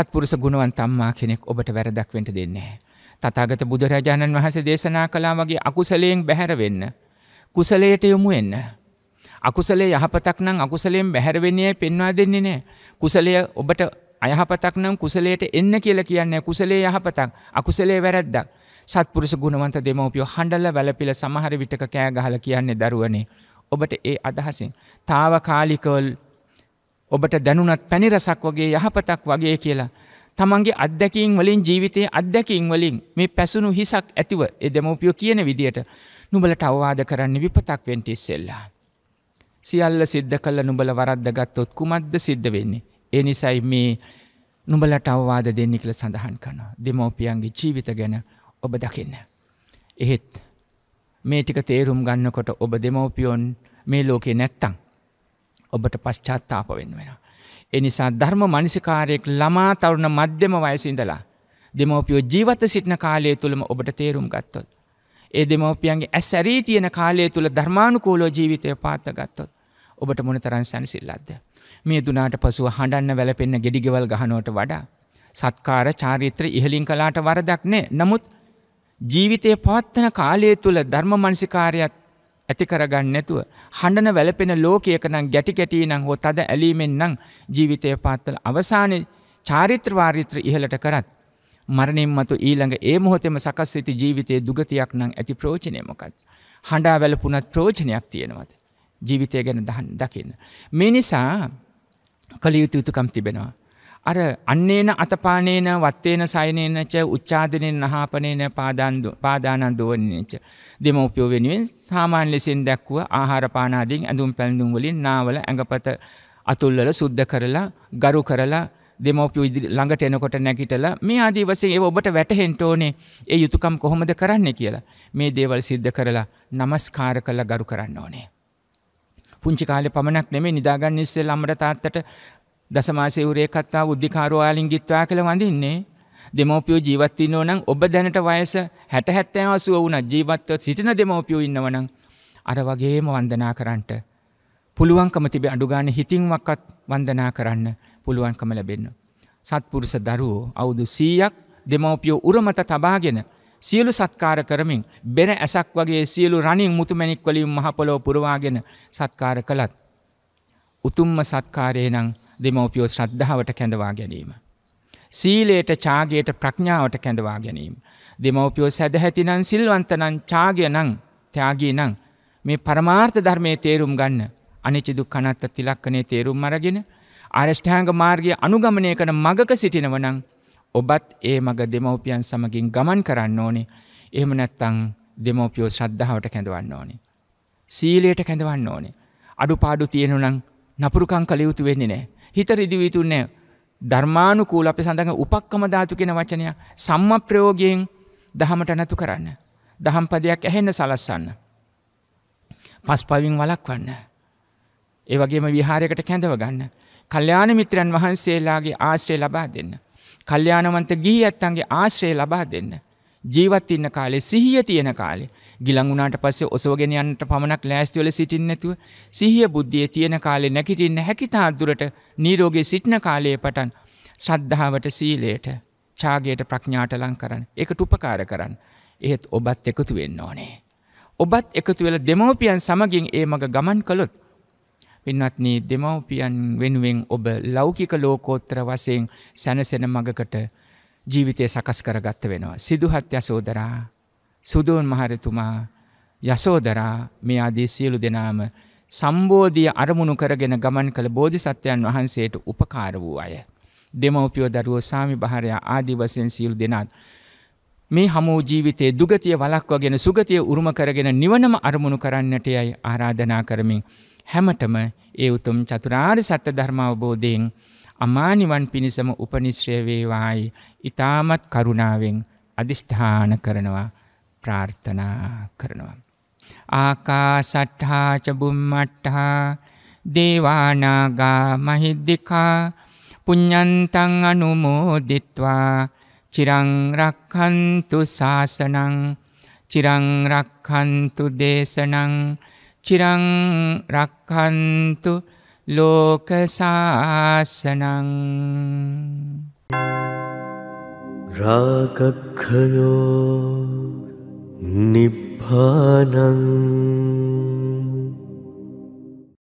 සත්පුරුෂ ගුණවන් තම්මා කෙනෙක් ඔබට වැරදක් වෙන්ට දෙන්නේ. තතාගත බුදුරජාණන් වහන්සේ දේශනා කලා වගේ අකුසලයෙන් බැහැරවෙන්න. කුසලයට යොමු එන්න. අකුසලේ යහපතක් නම් අකුසලයෙන් බැහැරවෙන්නේ පෙන්වා දෙන්නේ නෑ. කුසලය ඔබට අයහපතක් නම් කුසලයට එන්න කියලා කියන්නේ කුසලේ යහපතක් අකුසලේ වැරද්දක්. සත්පුරුෂ ගුණවන්ත දෙමව්පියෝ හඬල වැළපිල සමහර විටක කෑ ගහලා කියන්නේ දරුවනේ. ඔබට ඒ අදහසින් తాවකාලිකව ඔබට දැනුනත් පැනිරසක් වගේ යහපතක් වගේ කියලා. තමන්ගේ අත්දැකින් වලින් ජීවිතයේ අත්දැකින් වලින් මේ පැසුණු හිසක් ඇතිව එ දෙමෝපියෝ කියන විදියට නුබලට අවවාද කරන්න විපතක් වෙන්ටිස්සෙල්ලා. සියල්ල සිද්ධ කල්ල නුබල වරද්ද ගත්තොත් කුමද්ද සිද්ධ වෙන්නේ. ඒ නිසයි මේ නුබලට අවවාද දෙන්න කළ සඳහන් කනවා. දෙමෝපියන්ගේ ජීවිත ගැන ඔබ දකින්න. එහෙත් මේ ටික තේරුම් ගන්නකොට ඔබ දෙමෝපියොන් මේ ලෝකේ නැත්තං. ඔබට පශ්චාත්තාප වෙන්න වෙන. එනිසා ධර්ම මනසිකාරයෙක් ළමා තරුණ මධ්‍යම වයසිඳලා දෙමෝපියෝ ජීවත සිටින කාලය තුළම ඔබට තේරුම් ගත්තොත්. ඒ දෙමවපියන්ගේ ඇසැරී තියෙන කාලය තුළ ධර්මානුකූලෝ ජීවිතය පාත්ත ගත්තොත් ඔබට මොන තරන් සැනසිල්ලක්ද. මේ දුනාට පසුව හඬන්න වැලපෙන්න්න ගෙඩිගෙවල් ගහනෝට වඩා. සත්කාර චාරිත්‍ර ඉහලින් කලාට වරදක්නේ නමුත් ජීවිතය පවත්වන කාලය තුළ ධර්ම මනසිකාරයක් ඇති කරගන්න නැතුව හඬන වැලපෙන ලෝකයක නම් ගැටි ගැටී නම් හෝ තද ඇලීමෙන් නම් ජීවිතය පාත්තල අවසානයේ චාරිත්‍ර වාරිත්‍ර ඉහළට කරත් මරණින් මතු ඊළඟ ඒ මොහොතෙම සකස් වෙති ජීවිතයේ දුගතියක් නම් ඇති ප්‍රයෝජනය මොකක්ද? හඬා වැළපුණත් ප්‍රයෝජනයක් තියෙනවද? ජීවිතය ගැන දකින්න. මේ නිසා කලියුතු යුතුකම් තිබෙනවා. අර අන්නේන අතපානේන වත්තේන සයනේනච උච්චාදනෙන් නහාපනේන පාදානන් දෝනනච දෙමවපියෝ වෙනුවෙන් සාමාන්‍ය ලෙසින් දැක්වුව ආහාරපානාදීන් ඇඳුම් පැළඳුම් වලින් නාවල ඇඟපත අතුල්වල සුද්ධ කරලා ගරු කරලා දෙමෝපිය ළඟට එනකොට නැගිටලා මේ ආදී වශයෙන් ඒ ඔබට වැටහෙන්න ඕනේ ඒ යුතුයකම් කොහොමද කරන්නේ කියලා. මේ දේවල් සිද්ධ කරලා নমස්කාර කරලා ගරු කරන්න ඕනේ. පුංචි කාලේ පමණක් නෙමෙයි නිදාගන්න ඉස්සෙල්ලා අම්මට තාත්තට දසමාසේ උරේ කත්තා උද්ධිකාරෝ ආලිංගිත්වා කළ වඳින්නේ දෙමෝපියෝ ජීවත්තින්න ඕනම් ඔබ දැනට වයස හැට හැත්තෑ අසුව වුණ ජීවත්ව සිටින දෙමෝපියෝ ඉන්නවනම් අර වගේම වන්දනා කරන්නට පුළුවන්කම තිබේ අඩුගාන හිතින්වක්කත් වන්දනා කරන්න පුළුවන්කම ලැබෙන්න. සත්පුරුෂ දරුවෝ අවුදු සීයක් දෙමෝපියෝ උරමත තබාගෙන සියලු සත්කාර කරමින් බෙර ඇසක් වගේ සියලු රණින් මුතුමැනික් වලින් මහපොලෝ පුරවාගෙන සත්කාර කළත්. උතුම්ම සත්කාරය නං දෙමෝපියෝ ශ්‍රද්ධාවට කැඳවා ගැනීම. සීලයට චාගේයට ප්‍රඥාවට කැඳවා ගැනීම. දෙමෝපියෝ සැදහැතිනන් සිල්වන්තනං චාගය නං ත්‍යයාගේ නං මේ පරමාර්ථ ධර්මය තේරුම් ගන්න අනිචිදු කනත්ත තිලක්කනේ තේරුම් අරගෙන අරෂ්ඨාංග මාර්ගය අනුගමනය කන මගක සිටිනවනං ඔබත් ඒ මග දෙමවපියන් සමගින් ගමන් කරන්න ඕනේ එහම නැත්තං දෙමෝපියෝ ශ්‍රද්ධාවට කැඳවන්න ඕනේ. සීලයට කැඳවන්න ඕනේ. අඩු පාඩු තියෙනුනං නපුරුකං කළ යුතු වෙන්නේ නෑ. හිත රිදිවී තුන්නේ ධර්මානුකූල අපි සඳඟ උපක්කම ධාතු කෙන වචනය සම්ම ප්‍රයෝගයෙන් දහමට නැතු කරන්න. දහම්පදයක් ඇහෙන්න සලස්සන්න. පස් පවින් වලක්වන්න. ඒ වගේම විහාරයකට කැඳව ගන්න. කල්්‍යාන මිත්‍රයන් වහන්සේලාගේ ආශ්‍රය ලබා දෙන්න. කල්්‍යානවන්ත ගී ඇත්තන්ගේ ආශ්‍රය ලබා දෙන්න. ජීවත් ඉන්න කාලේ සිහිය තියෙන කාලේ ගිලන් වුණාට පස්සේ ඔසවගෙන යන්නට පමණක් ලෑස්ති වෙලා සිටින්න නැතුව සිහිය බුද්ධියේ තියෙන කාලේ නැගිටින්න හැකි තාක් දුරට නිරෝගී සිටින කාලයේ පටන් ශ්‍රද්ධාවට සීලයට ඡාගයට ප්‍රඥාට ලං කරන්න ඒකට උපකාර කරන්න එහෙත් ඔබත් එකතු වෙන්න ඕනේ ඔබත් එකතු වෙලා දෙමව්පියන් සමගින් ඒ මඟ ගමන් කළොත් පින්වත්නි දෙමව්පියන් වෙනුවෙන් ඔබ ලෞකික ලෝකෝත්තර වශයෙන් සැනසෙන මඟකට ජීවිතය සකස් කරගත්ත වෙනවා. සිදුහත් යසෝදරා සුදුවන් මහරතුමා යසෝදරා මේ අදී සියලු දෙනාම සම්බෝධිය අරමුණු කරගෙන ගමන් කළ බෝධිසත්වයන් වහන්සේට උපකාර වූ අය. දෙමවපියෝ දරුවෝ සාමි භාරයා ආදී වසයෙන් සියලු දෙනාත්. මේ හමෝ ජීවිතයේ දුගතිය වලක්වගෙන සුගතිය උරුම කරගෙන නිවනම අරමුණු කරන්නට යයි ආරාධනා කරමින්. හැමටම ඒ උතුම් චතුරාර් සත්‍ය ධර්මාවබෝධයෙන් අමානිවන් පිණිසම උපනිශ්‍රය වේවායි ඊ타මත් කරුණාවෙන් අදිෂ්ඨාන කරනවා ප්‍රාර්ථනා කරනවා ආකාසට්ඨා ච බුම්මට්ඨා දේවානාගා මහිද්దికා පුඤ්ඤන්තං අනුමෝදිත්වා චිරං රක්ඛන්තු සාසනං චිරං රක්ඛන්තු දේශනං චිරං රක්ඛන්තු लोकशासनम् रागखयो निभानम्